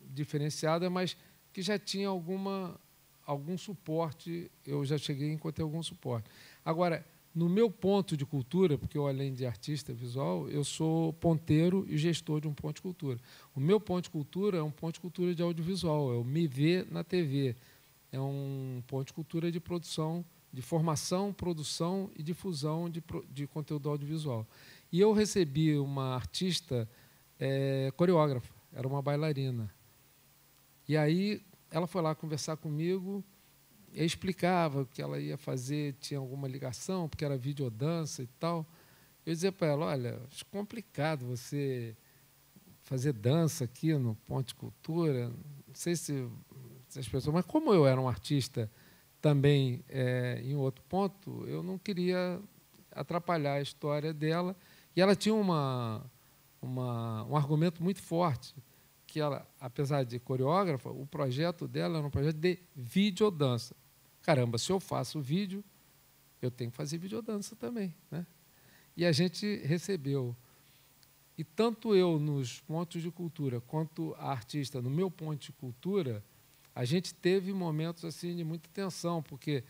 diferenciadas, mas que já tinha alguma algum suporte, eu já cheguei a encontrar algum suporte. Agora, no meu ponto de cultura, porque eu, além de artista visual, eu sou ponteiro e gestor de um ponto de cultura. O meu ponto de cultura é um ponto de cultura de audiovisual, é o Me Ver na TV. É um ponto de cultura de produção, de formação, produção e difusão de, de conteúdo audiovisual. E eu recebi uma artista é, coreógrafa, era uma bailarina. E aí ela foi lá conversar comigo eu explicava que ela ia fazer, tinha alguma ligação, porque era videodança e tal. Eu dizia para ela, olha, acho é complicado você fazer dança aqui no Ponte Cultura. Não sei se, se as pessoas... Mas como eu era um artista também é, em outro ponto, eu não queria atrapalhar a história dela. E ela tinha uma, uma, um argumento muito forte, que ela, apesar de coreógrafa, o projeto dela era um projeto de videodança caramba, se eu faço vídeo, eu tenho que fazer videodança também. Né? E a gente recebeu. E tanto eu nos pontos de cultura quanto a artista no meu ponto de cultura, a gente teve momentos assim de muita tensão, porque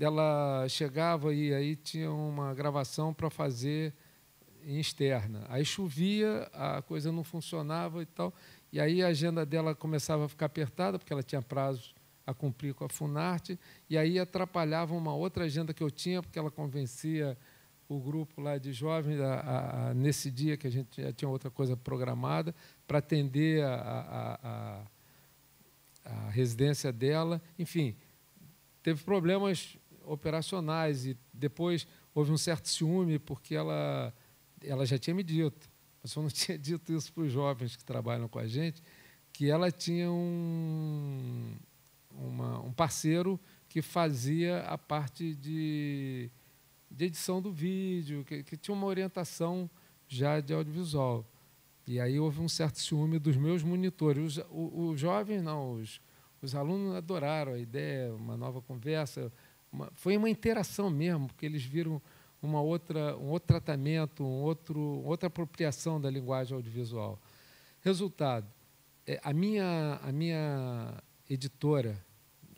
ela chegava e aí tinha uma gravação para fazer em externa. Aí chovia, a coisa não funcionava e tal. E aí a agenda dela começava a ficar apertada, porque ela tinha prazos a cumprir com a Funarte, e aí atrapalhava uma outra agenda que eu tinha, porque ela convencia o grupo lá de jovens, a, a, a, nesse dia que a gente já tinha outra coisa programada, para atender a, residência dela. Enfim, teve problemas operacionais e depois houve um certo ciúme, porque ela, ela já tinha me dito, mas eu não tinha dito isso para os jovens que trabalham com a gente, que ela tinha um, uma, um parceiro que fazia a parte de, de edição do vídeo, que, que, tinha uma orientação já de audiovisual. E aí houve um certo ciúme dos meus monitores. Os, o, os jovens, não, os, os alunos adoraram a ideia, uma nova conversa. Uma, foi uma interação mesmo, porque eles viram uma outra, um outro tratamento, um outro, outra apropriação da linguagem audiovisual. Resultado, é, a minha, a minha editora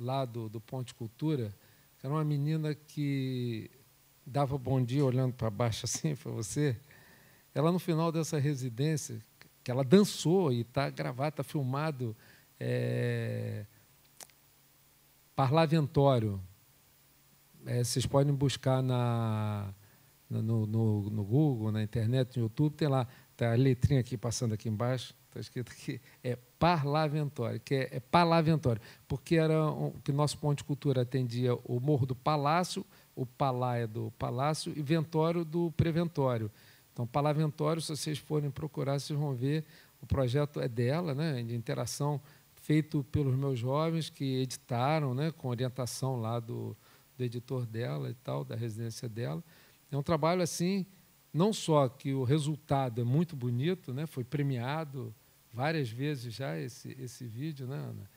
lá do, do Ponte Cultura, era uma menina que dava bom dia olhando para baixo assim para você. Ela, no final dessa residência, que ela dançou e está gravado, está filmado, é, Parlaventório. É, vocês podem buscar na, no, no, no, Google, na internet, no YouTube, tem lá, tem tá a letrinha aqui passando aqui embaixo. Está escrito aqui, é parlaventório que é, é porque era um, que nosso ponto de cultura atendia o Morro do Palácio, o Palaia do Palácio e Ventório do Preventório. Então, Palaventório, se vocês forem procurar, vocês vão ver. O projeto é dela, né, de interação feito pelos meus jovens que editaram, né, com orientação lá do, do editor dela e tal, da residência dela. É um trabalho assim, não só que o resultado é muito bonito, né, foi premiado várias vezes já esse, esse vídeo, né, Ana?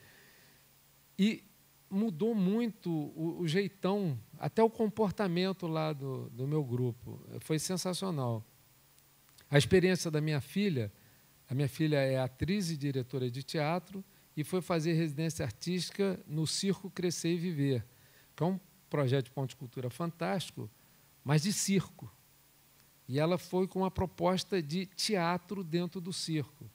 E mudou muito o, o jeitão, até o comportamento lá do, do meu grupo. Foi sensacional. A experiência da minha filha, a minha filha é atriz e diretora de teatro, e foi fazer residência artística no Circo Crescer e Viver, que é um projeto de ponte cultura fantástico, mas de circo. E ela foi com a proposta de teatro dentro do circo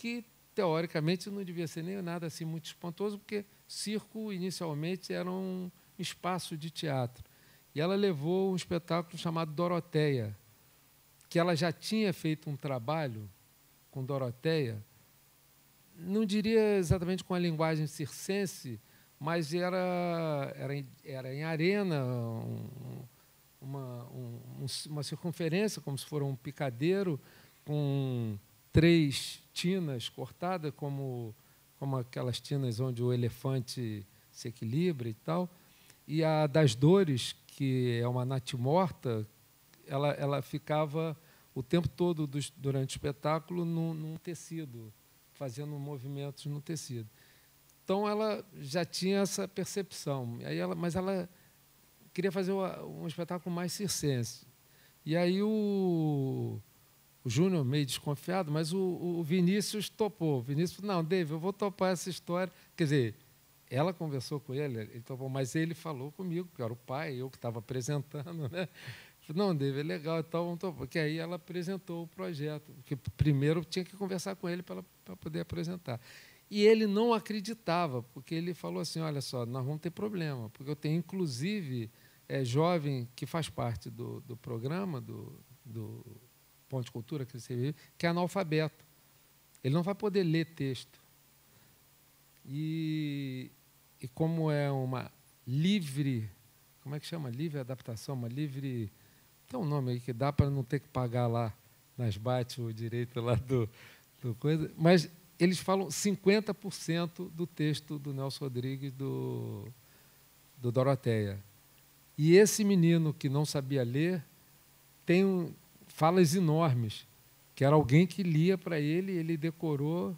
que teoricamente não devia ser nem nada assim muito espantoso, porque circo inicialmente era um espaço de teatro. E ela levou um espetáculo chamado Doroteia, que ela já tinha feito um trabalho com Doroteia, não diria exatamente com a linguagem circense, mas era, era, em, era em arena, um, uma, um, uma circunferência, como se fosse um picadeiro, com três tinas cortadas, como, como aquelas tinas onde o elefante se equilibra e tal. E a das dores, que é uma natimorta, ela, ela ficava o tempo todo dos, durante o espetáculo num, num tecido, fazendo movimentos no tecido. Então ela já tinha essa percepção. Aí ela, mas ela queria fazer um espetáculo mais circense. E aí o, o Júnior meio desconfiado, mas o, o Vinícius topou. O Vinícius falou, não, David, eu vou topar essa história. Quer dizer, ela conversou com ele, ele topou, mas ele falou comigo, que era o pai, eu que estava apresentando, né? Não, David, é legal então vamos topar. Porque aí ela apresentou o projeto, que primeiro tinha que conversar com ele para poder apresentar. E ele não acreditava, porque ele falou assim: olha só, nós vamos ter problema, porque eu tenho inclusive é, jovem que faz parte do, do programa, do, do ponto de cultura que você vive, que é analfabeto. Ele não vai poder ler texto. E, e como é uma livre, como é que chama? Livre adaptação, uma livre. Tem um nome aí que dá para não ter que pagar lá nas bate o direito lá do, do coisa. Mas eles falam 50% do texto do Nelson Rodrigues do, do Doroteia. E esse menino que não sabia ler tem um, falas enormes, que era alguém que lia para ele, ele decorou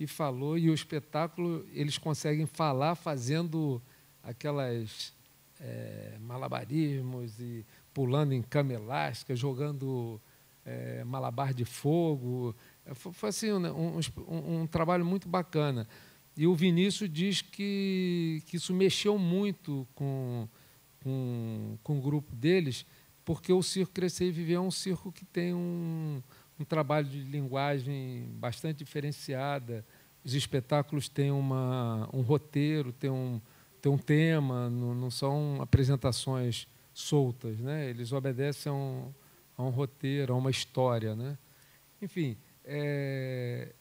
e falou, e o espetáculo eles conseguem falar fazendo aquelas é, malabarismos e pulando em cama elástica, jogando é, malabar de fogo. É, foi, foi assim, né, um, um, um, trabalho muito bacana. E o Vinícius diz que, que isso mexeu muito com, com, com o grupo deles, porque o Circo Crescer e Viver é um circo que tem um, um trabalho de linguagem bastante diferenciada. Os espetáculos têm uma, um roteiro, têm um, têm um tema, não, não são apresentações soltas. Né? Eles obedecem a um, a um roteiro, a uma história. Né? Enfim, é,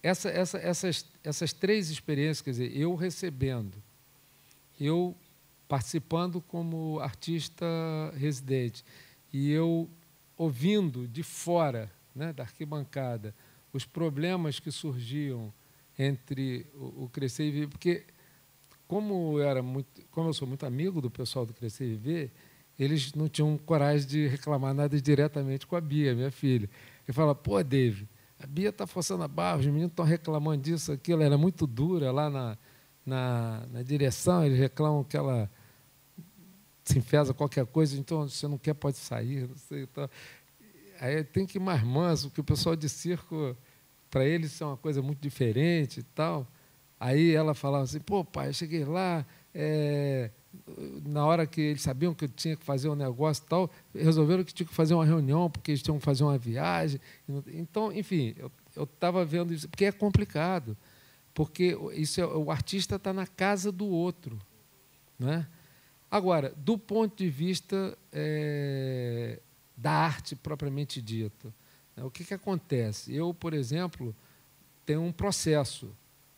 essa, essa, essas, essas três experiências, quer dizer, eu recebendo, eu participando como artista residente. E eu ouvindo de fora, né, da arquibancada, os problemas que surgiam entre o, o Crescer e Viver, porque como eu, era muito, como eu sou muito amigo do pessoal do Crescer e Viver, eles não tinham coragem de reclamar nada diretamente com a Bia, minha filha. E fala, pô, Dave, a Bia está forçando a barra, os meninos estão reclamando disso, aquilo, ela é muito dura lá na, na, na direção, eles reclamam que ela se enfesa qualquer coisa, então você não quer, pode sair, não sei. Então, aí tem que ir mais manso, que o pessoal de circo, para eles, é uma coisa muito diferente e tal. Aí ela falava assim, pô, pai, eu cheguei lá, é, na hora que eles sabiam que eu tinha que fazer um negócio e tal, resolveram que tinha que fazer uma reunião, porque eles tinham que fazer uma viagem. Então, enfim, eu estava vendo isso, porque é complicado. Porque isso é, o artista está na casa do outro. Né? Agora, do ponto de vista é, da arte propriamente dita, né, o que, que acontece? Eu, por exemplo, tenho um processo.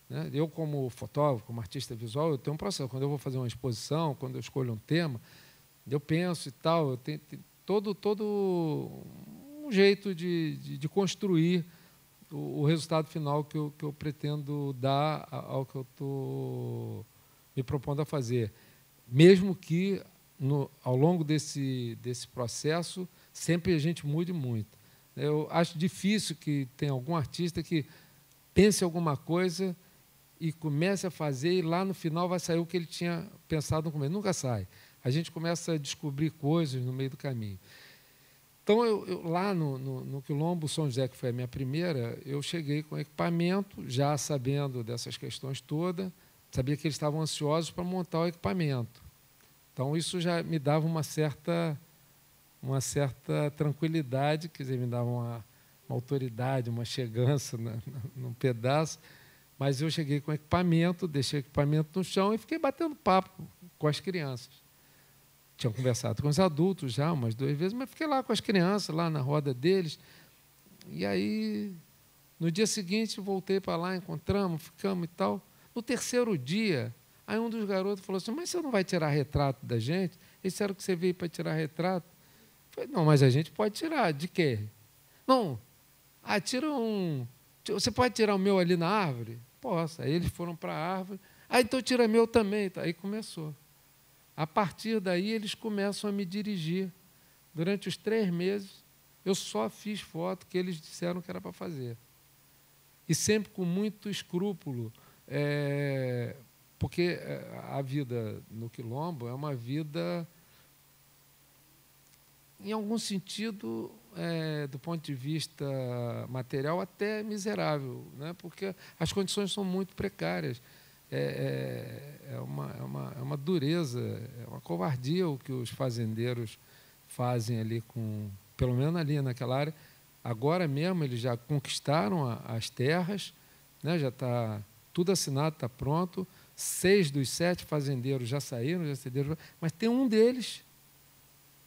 Né? Eu, como fotógrafo, como artista visual, eu tenho um processo. Quando eu vou fazer uma exposição, quando eu escolho um tema, eu penso e tal, eu tenho, tenho todo, todo um jeito de, de, de construir o, o, resultado final que eu, que eu pretendo dar ao que eu estou me propondo a fazer mesmo que no, ao longo desse, desse processo sempre a gente mude muito. Eu acho difícil que tenha algum artista que pense alguma coisa e comece a fazer e lá no final vai sair o que ele tinha pensado no começo. Nunca sai. A gente começa a descobrir coisas no meio do caminho. Então, eu, eu, lá no, no, no Quilombo São José, que foi a minha primeira, eu cheguei com equipamento, já sabendo dessas questões todas, Sabia que eles estavam ansiosos para montar o equipamento. Então isso já me dava uma certa uma certa tranquilidade, quer dizer, me dava uma, uma autoridade, uma chegança num pedaço. Mas eu cheguei com equipamento, deixei o equipamento no chão e fiquei batendo papo com as crianças. Tinha conversado com os adultos já umas duas vezes, mas fiquei lá com as crianças, lá na roda deles. E aí, no dia seguinte, voltei para lá, encontramos, ficamos e tal. No terceiro dia, aí um dos garotos falou assim: Mas você não vai tirar retrato da gente? Eles disseram que você veio para tirar retrato. Eu falei: Não, mas a gente pode tirar. De quê? Não, ah, tira um. Você pode tirar o meu ali na árvore? Posso. Aí eles foram para a árvore. Ah, então tira meu também. Tá, aí começou. A partir daí, eles começam a me dirigir. Durante os três meses, eu só fiz foto que eles disseram que era para fazer. E sempre com muito escrúpulo, é, porque é, a vida no quilombo é uma vida, em algum sentido, é, do ponto de vista material, até miserável, né? porque as condições são muito precárias. É, é, é, uma, é, uma, é uma dureza, é uma covardia o que os fazendeiros fazem ali com, pelo menos ali naquela área. Agora mesmo eles já conquistaram a, as terras, né? já está tudo assinado, está pronto. Seis dos sete fazendeiros já saíram, já cederam, mas tem um deles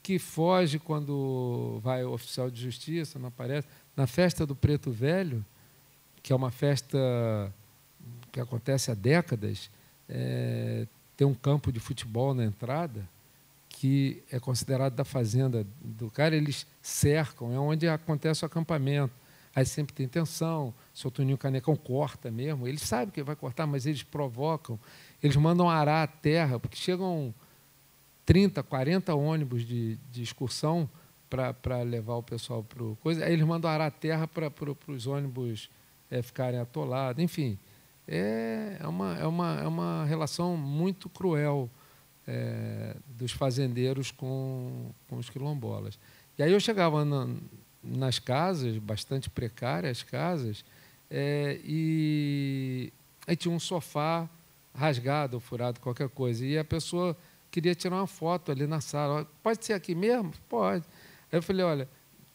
que foge quando vai o oficial de justiça, não aparece. Na festa do Preto Velho, que é uma festa que acontece há décadas, é, tem um campo de futebol na entrada que é considerado da fazenda do cara, eles cercam, é onde acontece o acampamento. Aí sempre tem tensão, o seu Toninho Canecão corta mesmo, ele sabe que vai cortar, mas eles provocam, eles mandam arar a terra, porque chegam 30, 40 ônibus de, de excursão para levar o pessoal para o coisa, aí eles mandam arar a terra para pro, os ônibus é, ficarem atolados, enfim. É, é, uma, é, uma, é uma relação muito cruel é, dos fazendeiros com, com os quilombolas. E aí eu chegava na, nas casas, bastante precárias casas, é, e aí tinha um sofá rasgado ou furado, qualquer coisa, e a pessoa queria tirar uma foto ali na sala. Pode ser aqui mesmo? Pode. Aí eu falei, olha,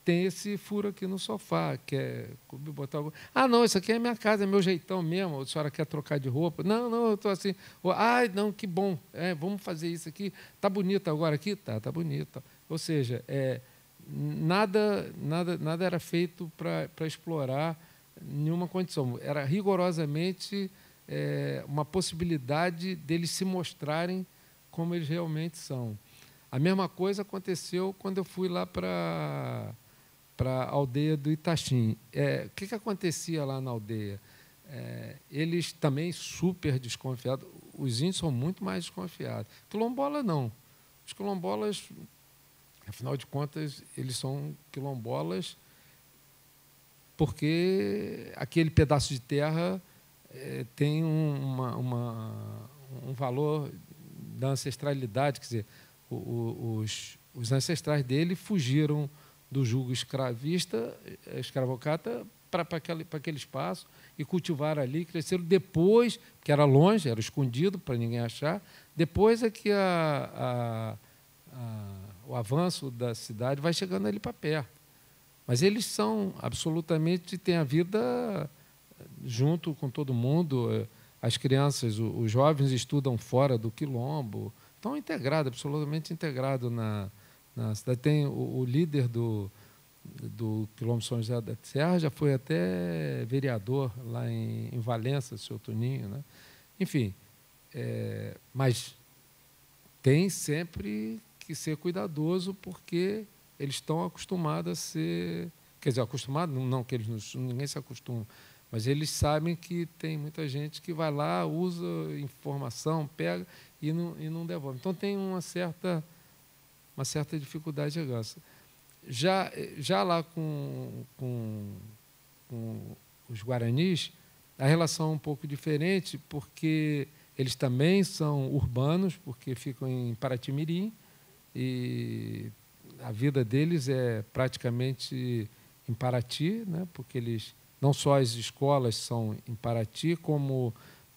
tem esse furo aqui no sofá, é botar Ah, não, isso aqui é minha casa, é meu jeitão mesmo. A senhora quer trocar de roupa? Não, não, eu estou assim. Ah, não, que bom. É, vamos fazer isso aqui. Tá bonito agora aqui? Tá, tá bonito. Ou seja, é, nada, nada, nada era feito para explorar nenhuma condição. Era rigorosamente é, uma possibilidade deles se mostrarem como eles realmente são. A mesma coisa aconteceu quando eu fui lá para a aldeia do Itaxim. É, o que, que acontecia lá na aldeia? É, eles também super desconfiados. Os índios são muito mais desconfiados. Quilombola, não. Os quilombolas Afinal de contas, eles são quilombolas porque aquele pedaço de terra é, tem uma, uma, um valor da ancestralidade, quer dizer, o, o, os, os ancestrais dele fugiram do jugo escravista, eh, escravocata, para aquele, aquele espaço e cultivaram ali, cresceram depois, que era longe, era escondido para ninguém achar, depois é que a, a, a o avanço da cidade vai chegando ali para perto. Mas eles são absolutamente têm a vida junto com todo mundo. Eh, as crianças, os jovens estudam fora do quilombo, estão integrados, absolutamente integrados na, na cidade. Tem o, o líder do, do quilombo São José da Serra já foi até vereador lá em, em Valença, seu Toninho, né? Enfim, é, mas tem sempre que ser cuidadoso porque eles estão acostumados a ser. Quer dizer, acostumados, não que eles ninguém se acostuma, mas eles sabem que tem muita gente que vai lá, usa informação, pega e não, e não devolve. Então tem uma certa, uma certa dificuldade de herança. Já, já lá com, com, com os guaranis, a relação é um pouco diferente, porque eles também são urbanos, porque ficam em Paratimirim, e a vida deles é praticamente em Paraty, né? porque eles não só as escolas são em Paraty, como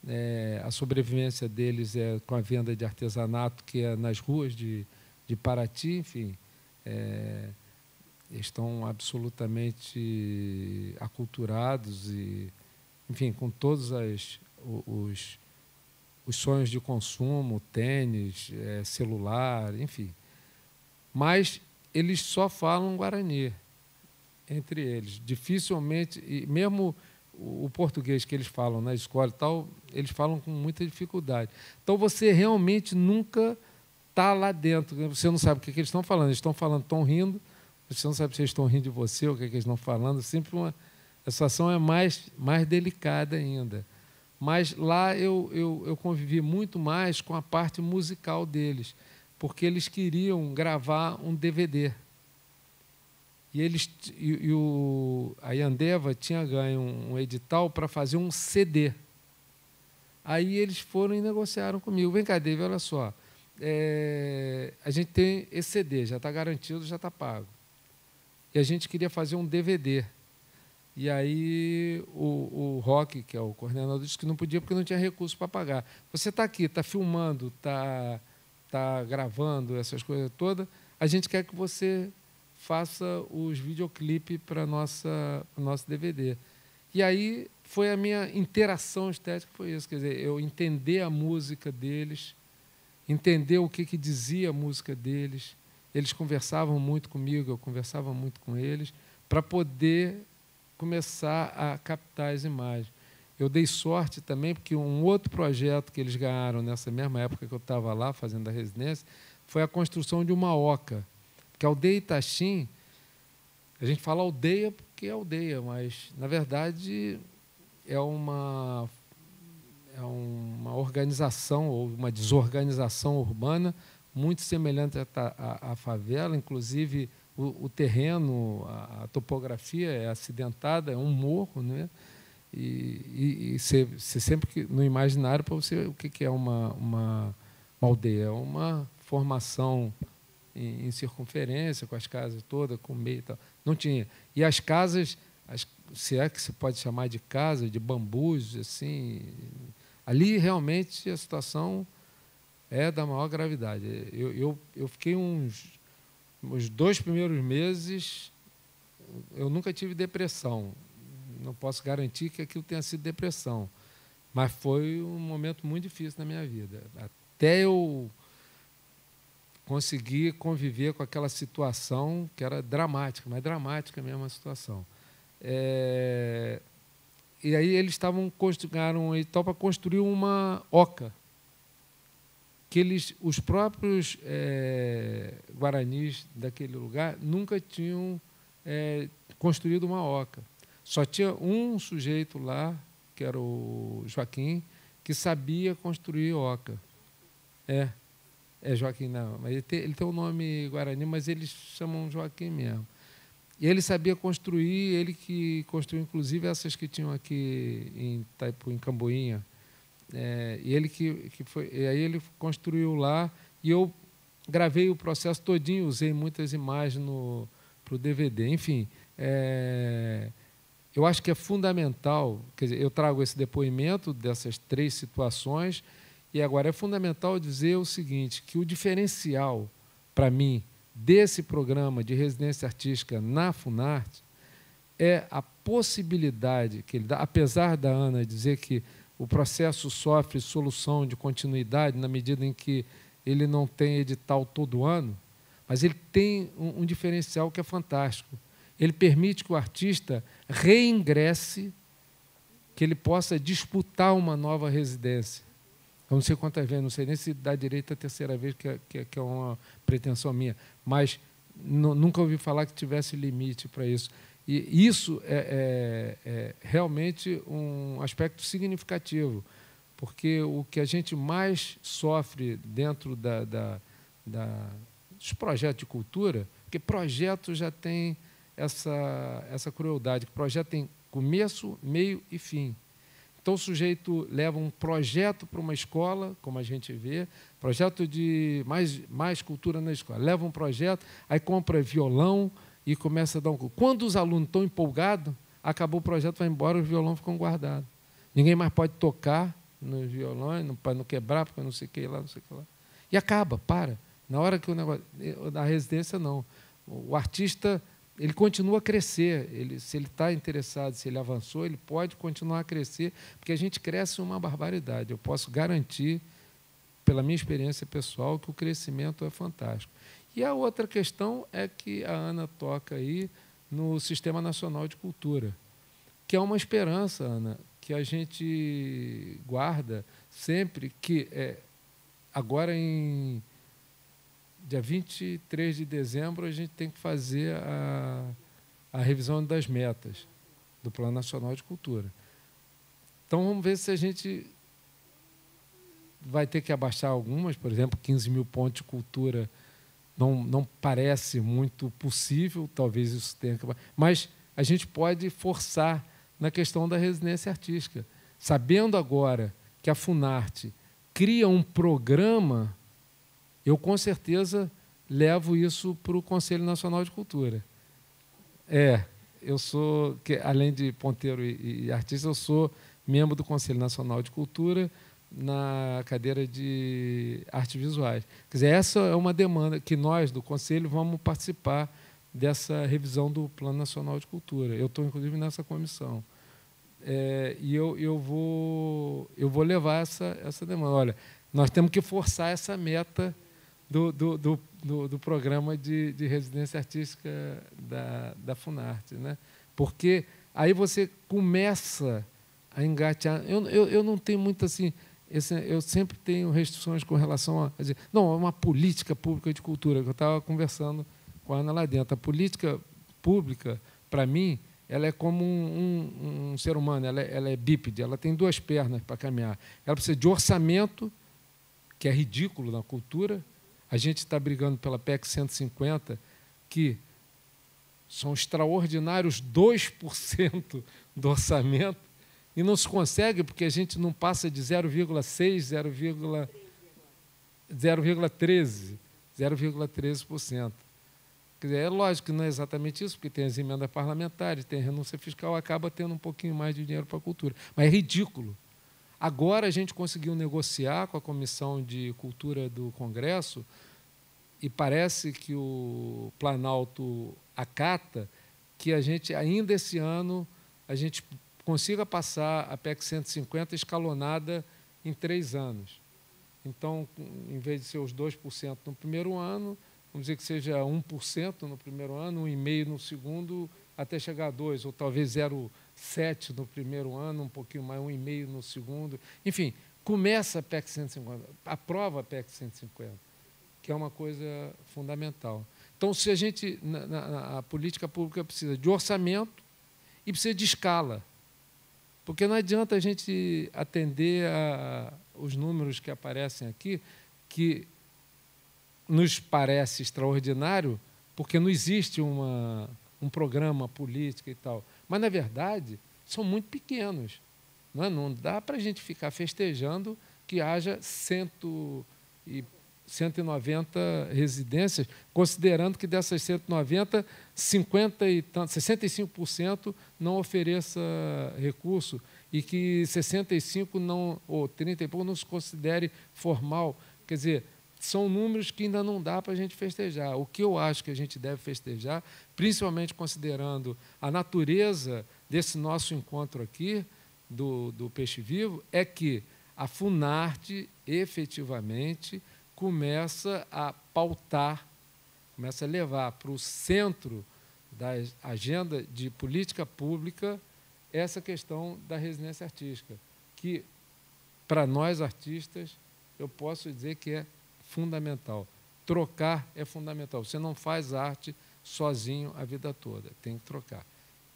é, a sobrevivência deles é com a venda de artesanato que é nas ruas de, de Paraty, enfim, é, estão absolutamente aculturados e, enfim, com todos as, os, os sonhos de consumo, tênis, é, celular, enfim mas eles só falam guarani entre eles. Dificilmente, e mesmo o português que eles falam na escola e tal, eles falam com muita dificuldade. Então você realmente nunca está lá dentro, né? você não sabe o que, que eles estão falando. Eles estão falando, estão rindo, você não sabe se eles estão rindo de você, ou o que, que eles estão falando. Sempre uma. A situação é mais, mais delicada ainda. Mas lá eu, eu, eu convivi muito mais com a parte musical deles porque eles queriam gravar um DVD. E, eles, e, e o, a Yandeva tinha ganho um edital para fazer um CD. Aí eles foram e negociaram comigo. Vem cá, David, olha só. É, a gente tem esse CD, já está garantido, já está pago. E a gente queria fazer um DVD. E aí o, o Rock, que é o coordenador, disse que não podia porque não tinha recurso para pagar. Você está aqui, está filmando, está está gravando essas coisas todas, a gente quer que você faça os videoclipes para nossa nosso DVD. E aí foi a minha interação estética, foi isso, quer dizer, eu entender a música deles, entender o que, que dizia a música deles. Eles conversavam muito comigo, eu conversava muito com eles, para poder começar a captar as imagens. Eu dei sorte também, porque um outro projeto que eles ganharam nessa mesma época que eu estava lá fazendo a residência foi a construção de uma oca. Porque a aldeia Itaxim, a gente fala aldeia porque é aldeia, mas na verdade é uma, é uma organização ou uma desorganização urbana muito semelhante à, favela, inclusive o, o terreno, a, a, topografia é acidentada, é um morro, né? e, e, e sempre no imaginário para você o que, é uma, uma, uma aldeia, é uma formação em, em, circunferência com as casas todas, com meio e tal. Não tinha. E as casas, as, se é que se pode chamar de casa, de bambus, assim, ali realmente a situação é da maior gravidade. Eu, eu, eu fiquei uns os dois primeiros meses eu nunca tive depressão, não posso garantir que aquilo tenha sido depressão, mas foi um momento muito difícil na minha vida. Até eu conseguir conviver com aquela situação que era dramática, mas dramática mesmo a situação. É... E aí eles estavam construíram e tal para construir uma oca que eles, os próprios é, guaranis daquele lugar nunca tinham é, construído uma oca. Só tinha um sujeito lá, que era o Joaquim, que sabia construir oca. É, é Joaquim não, mas ele tem, ele tem o nome Guarani, mas eles chamam Joaquim mesmo. E ele sabia construir, ele que construiu inclusive essas que tinham aqui em Taipu, em Camboinha. É, e ele que, que foi, aí ele construiu lá e eu gravei o processo todinho, usei muitas imagens para o DVD, enfim. É, eu acho que é fundamental, quer dizer, eu trago esse depoimento dessas três situações, e agora é fundamental dizer o seguinte, que o diferencial para mim desse programa de residência artística na Funarte é a possibilidade que ele dá, apesar da Ana dizer que o processo sofre solução de continuidade na medida em que ele não tem edital todo ano, mas ele tem um, um diferencial que é fantástico, ele permite que o artista reingresse, que ele possa disputar uma nova residência. Eu não sei quantas vezes, não sei nem se dá direito a terceira vez, que é, que é, é uma pretensão minha, mas nunca ouvi falar que tivesse limite para isso. E isso é, é, é, realmente um aspecto significativo, porque o que a gente mais sofre dentro da, da, da, dos projetos de cultura, porque projeto já tem essa, essa crueldade. O projeto tem começo, meio e fim. Então, o sujeito leva um projeto para uma escola, como a gente vê, projeto de mais, mais cultura na escola. Leva um projeto, aí compra violão e começa a dar um. Quando os alunos estão empolgados, acabou o projeto, vai embora, os violões ficam guardados. Ninguém mais pode tocar nos violões, para não quebrar, porque não sei o que lá, não sei o que lá. E acaba, para. Na hora que o negócio. Na residência, não. O artista ele continua a crescer. Ele, se ele está interessado, se ele avançou, ele pode continuar a crescer, porque a gente cresce uma barbaridade. Eu posso garantir, pela minha experiência pessoal, que o crescimento é fantástico. E a outra questão é que a Ana toca aí no Sistema Nacional de Cultura, que é uma esperança, Ana, que a gente guarda sempre que é, agora em dia 23 de dezembro, a gente tem que fazer a, a revisão das metas do Plano Nacional de Cultura. Então, vamos ver se a gente vai ter que abaixar algumas, por exemplo, 15 mil pontos de cultura não, não parece muito possível, talvez isso tenha que. Mas a gente pode forçar na questão da residência artística. Sabendo agora que a Funarte cria um programa eu, com certeza, levo isso para o Conselho Nacional de Cultura. É, eu sou, que, além de ponteiro e, e, artista, eu sou membro do Conselho Nacional de Cultura na cadeira de artes visuais. Quer dizer, essa é uma demanda que nós, do Conselho, vamos participar dessa revisão do Plano Nacional de Cultura. Eu estou, inclusive, nessa comissão. É, e eu, eu, vou, eu vou levar essa, essa demanda. Olha, nós temos que forçar essa meta do, do, do, do, do programa de, de residência artística da, da Funarte. Né? Porque aí você começa a engatear. Eu, eu, eu não tenho muito assim. Esse, eu sempre tenho restrições com relação a. não, é uma política pública de cultura, que eu estava conversando com a Ana lá dentro. A política pública, para mim, ela é como um, um, um ser humano, ela, é, ela, é bípede, ela tem duas pernas para caminhar. Ela precisa de orçamento, que é ridículo na cultura, a gente está brigando pela PEC 150, que são extraordinários 2% do orçamento, e não se consegue porque a gente não passa de 0,6, 0,13%. 0,13%. Quer dizer, é lógico que não é exatamente isso, porque tem as emendas parlamentares, tem a renúncia fiscal, acaba tendo um pouquinho mais de dinheiro para a cultura. Mas é ridículo. Agora a gente conseguiu negociar com a Comissão de Cultura do Congresso e parece que o Planalto acata que a gente ainda esse ano a gente consiga passar a PEC 150 escalonada em três anos. Então, em vez de ser os 2% no primeiro ano, vamos dizer que seja 1% no primeiro ano, 1,5% no segundo, até chegar a 2%, ou talvez 0,7% no primeiro ano, um pouquinho mais, 1,5% no segundo. Enfim, começa a PEC 150, aprova a PEC 150 que é uma coisa fundamental. Então, se a gente. Na, na, a política pública precisa de orçamento e precisa de escala. Porque não adianta a gente atender a, os números que aparecem aqui, que nos parece extraordinário, porque não existe uma, um programa político e tal. Mas, na verdade, são muito pequenos. Não, é? não dá para a gente ficar festejando que haja cento e 190 residências, considerando que dessas 190, 50 e tanto, 65% não ofereça recurso e que 65 não ou 30 e pouco não se considere formal. Quer dizer, são números que ainda não dá para a gente festejar. O que eu acho que a gente deve festejar, principalmente considerando a natureza desse nosso encontro aqui, do, do Peixe Vivo, é que a FUNARTE efetivamente começa a pautar, começa a levar para o centro da agenda de política pública essa questão da residência artística, que para nós artistas eu posso dizer que é fundamental. Trocar é fundamental. Você não faz arte sozinho a vida toda, tem que trocar.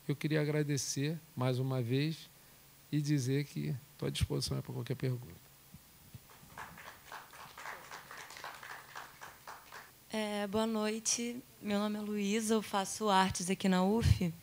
Eu queria agradecer mais uma vez e dizer que estou à disposição para qualquer pergunta. É, boa noite. Meu nome é Luísa, eu faço artes aqui na UF.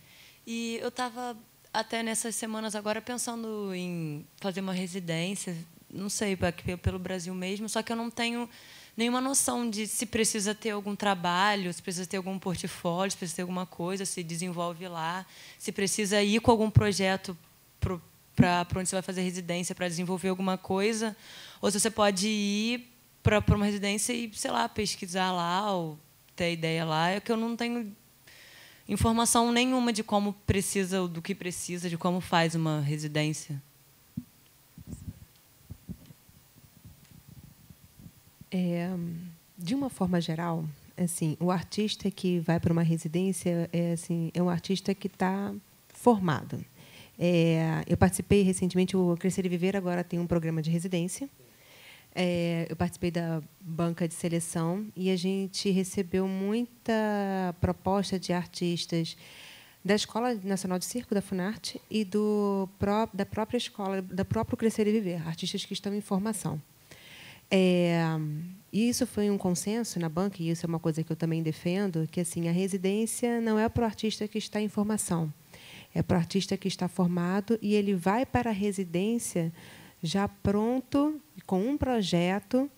E eu estava, até nessas semanas agora, pensando em fazer uma residência, não sei, pelo Brasil mesmo, só que eu não tenho nenhuma noção de se precisa ter algum trabalho, se precisa ter algum portfólio, se precisa ter alguma coisa, se desenvolve lá, se precisa ir com algum projeto para onde você vai fazer residência para desenvolver alguma coisa, ou se você pode ir para uma residência e, sei lá, pesquisar lá ou ter ideia lá. É que eu não tenho informação nenhuma de como precisa, do que precisa, de como faz uma residência. É, de uma forma geral, assim, o artista que vai para uma residência é assim, é um artista que está formado. É, eu participei recentemente, o Crescer e Viver agora tem um programa de residência. É, eu participei da banca de seleção e a gente recebeu muita proposta de artistas da Escola Nacional de Circo da Funarte e do da própria escola, da próprio Crescer e Viver, artistas que estão em formação. É, e isso foi um consenso na banca, e isso é uma coisa que eu também defendo, que assim a residência não é para o artista que está em formação, é para o artista que está formado e ele vai para a residência já pronto, com um projeto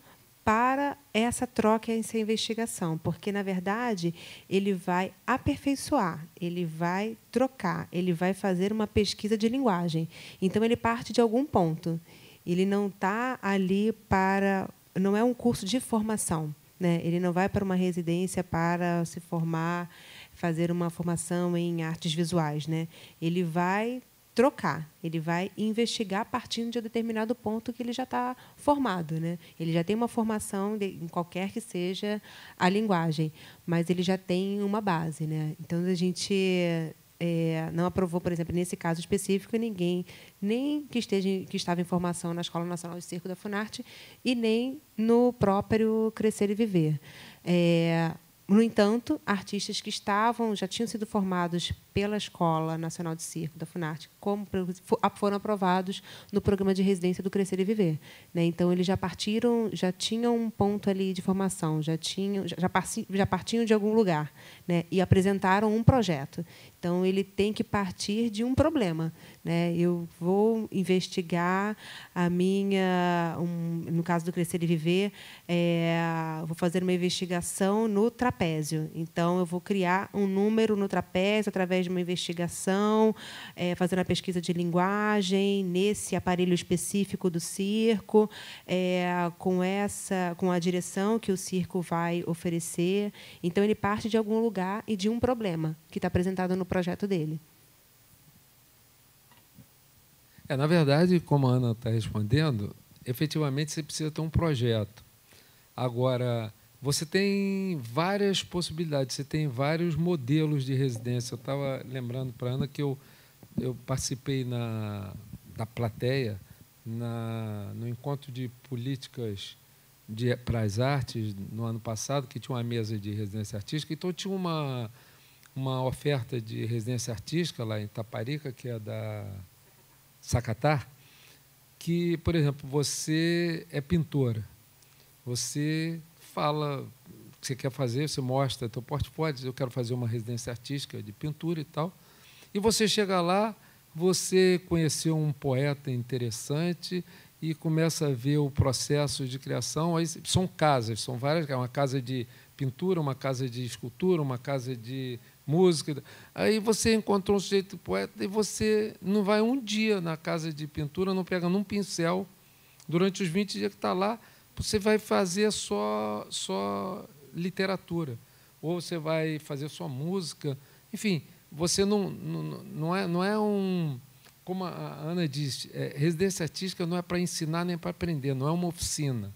para essa troca e essa investigação, porque na verdade ele vai aperfeiçoar, ele vai trocar, ele vai fazer uma pesquisa de linguagem. Então ele parte de algum ponto. Ele não está ali para, não é um curso de formação, né? Ele não vai para uma residência para se formar, fazer uma formação em artes visuais, né? Ele vai trocar, ele vai investigar partindo de um determinado ponto que ele já está formado. Né? Ele já tem uma formação de, em qualquer que seja a linguagem, mas ele já tem uma base. Né? Então, a gente é, não aprovou, por exemplo, nesse caso específico, ninguém, nem que, esteja, que estava em formação na Escola Nacional de Circo da Funarte e nem no próprio Crescer e Viver. É, no entanto, artistas que estavam, já tinham sido formados pela Escola Nacional de Circo da Funarte, como foram aprovados no programa de residência do Crescer e Viver. Né? Então, eles já partiram, já tinham um ponto ali de formação, já, tinham, já, já partiam de algum lugar né? e apresentaram um projeto. Então, ele tem que partir de um problema. Né? Eu vou investigar a minha, um, no caso do Crescer e Viver, é, vou fazer uma investigação no trapézio. Então, eu vou criar um número no trapézio através de uma investigação, é, fazendo a pesquisa pesquisa de linguagem nesse aparelho específico do circo, é, com essa, com a direção que o circo vai oferecer. Então ele parte de algum lugar e de um problema que está apresentado no projeto dele. É, na verdade, como a Ana está respondendo, efetivamente você precisa ter um projeto. Agora, você tem várias possibilidades, você tem vários modelos de residência. Eu estava lembrando para a Ana que eu eu participei na, da plateia na, no encontro de políticas para as artes no ano passado, que tinha uma mesa de residência artística. Então, tinha uma, uma oferta de residência artística lá em Taparica, que é da Sacatar, que, por exemplo, você é pintora, você fala o que você quer fazer, você mostra seu portfólio, eu quero fazer uma residência artística de pintura e tal. E você chega lá, você conheceu um poeta interessante e começa a ver o processo de criação. Aí são casas, são várias, é uma casa de pintura, uma casa de escultura, uma casa de música. Aí você encontra um sujeito poeta e você não vai um dia na casa de pintura, não pega num pincel. Durante os 20 dias que está lá, você vai fazer só, só literatura, ou você vai fazer só música. Enfim, você não, não, não, é, não é um. Como a Ana disse, é, residência artística não é para ensinar nem para aprender, não é uma oficina.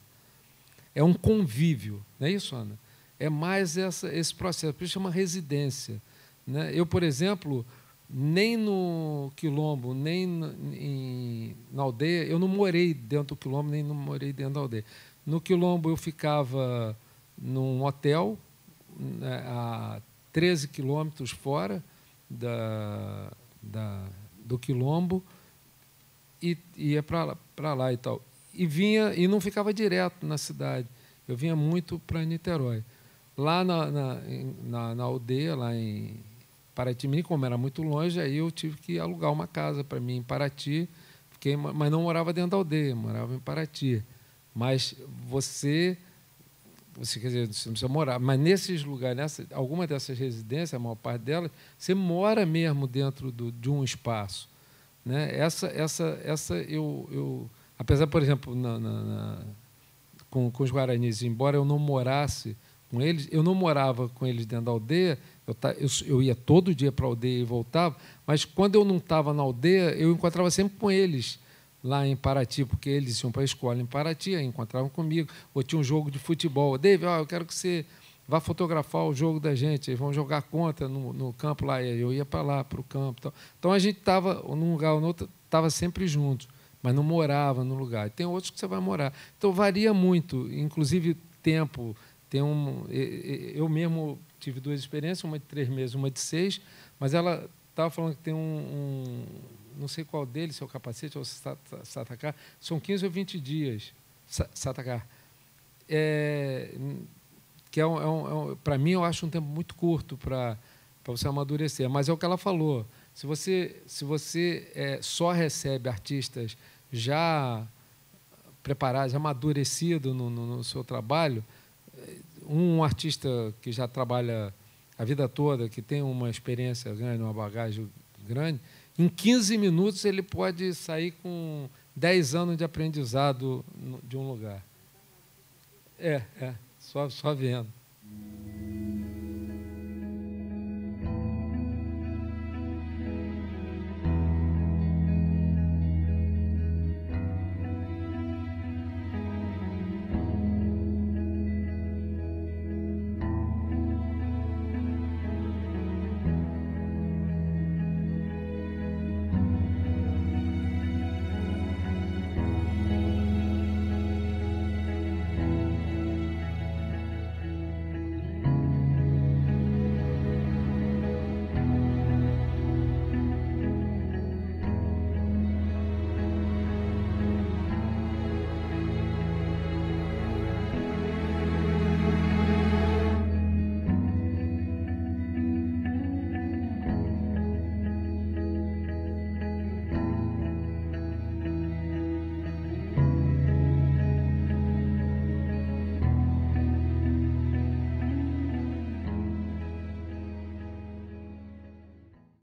É um convívio, não é isso, Ana? É mais essa, esse processo, por isso chama residência. Né? Eu, por exemplo, nem no Quilombo, nem no, em, na aldeia, eu não morei dentro do Quilombo, nem não morei dentro da aldeia. No Quilombo, eu ficava num hotel, né, a 13 quilômetros fora, da, da, do Quilombo e ia para lá, e tal. E vinha e não ficava direto na cidade. Eu vinha muito para Niterói. Lá na, na, na, na, aldeia, lá em Paraty, como era muito longe, aí eu tive que alugar uma casa para mim em Paraty. Fiquei, mas não morava dentro da aldeia, morava em Paraty. Mas você você quer dizer, você não precisa morar, mas nesses lugares, nessa, alguma dessas residências, a maior parte delas, você mora mesmo dentro do, de um espaço. Né? Essa, essa, essa eu, eu apesar, por exemplo, na, na, na, com, com os guaranis, embora eu não morasse com eles, eu não morava com eles dentro da aldeia, eu, eu, eu ia todo dia para a aldeia e voltava, mas quando eu não estava na aldeia, eu encontrava sempre com eles lá em Paraty, porque eles iam para a escola em Paraty, aí encontravam comigo, ou tinha um jogo de futebol. David, oh, eu quero que você vá fotografar o jogo da gente, eles vão jogar contra no, no campo lá, eu ia para lá, para o campo. Tal. Então a gente estava, num lugar ou no outro, estava sempre junto, mas não morava no lugar. E tem outros que você vai morar. Então varia muito, inclusive tempo. Tem um, eu mesmo tive duas experiências, uma de três meses, uma de seis, mas ela estava falando que tem um, um não sei qual deles, se é capacete ou se Satacar, são 15 ou 20 dias, Satacar. É, que é um, é um, é um para mim, eu acho um tempo muito curto para você amadurecer. Mas é o que ela falou. Se você, se você é, só recebe artistas já preparados, já amadurecidos no, no, no seu trabalho, é, um artista que já trabalha a vida toda, que tem uma experiência grande, uma bagagem grande, em 15 minutos, ele pode sair com 10 anos de aprendizado de um lugar. É, é, só, só vendo.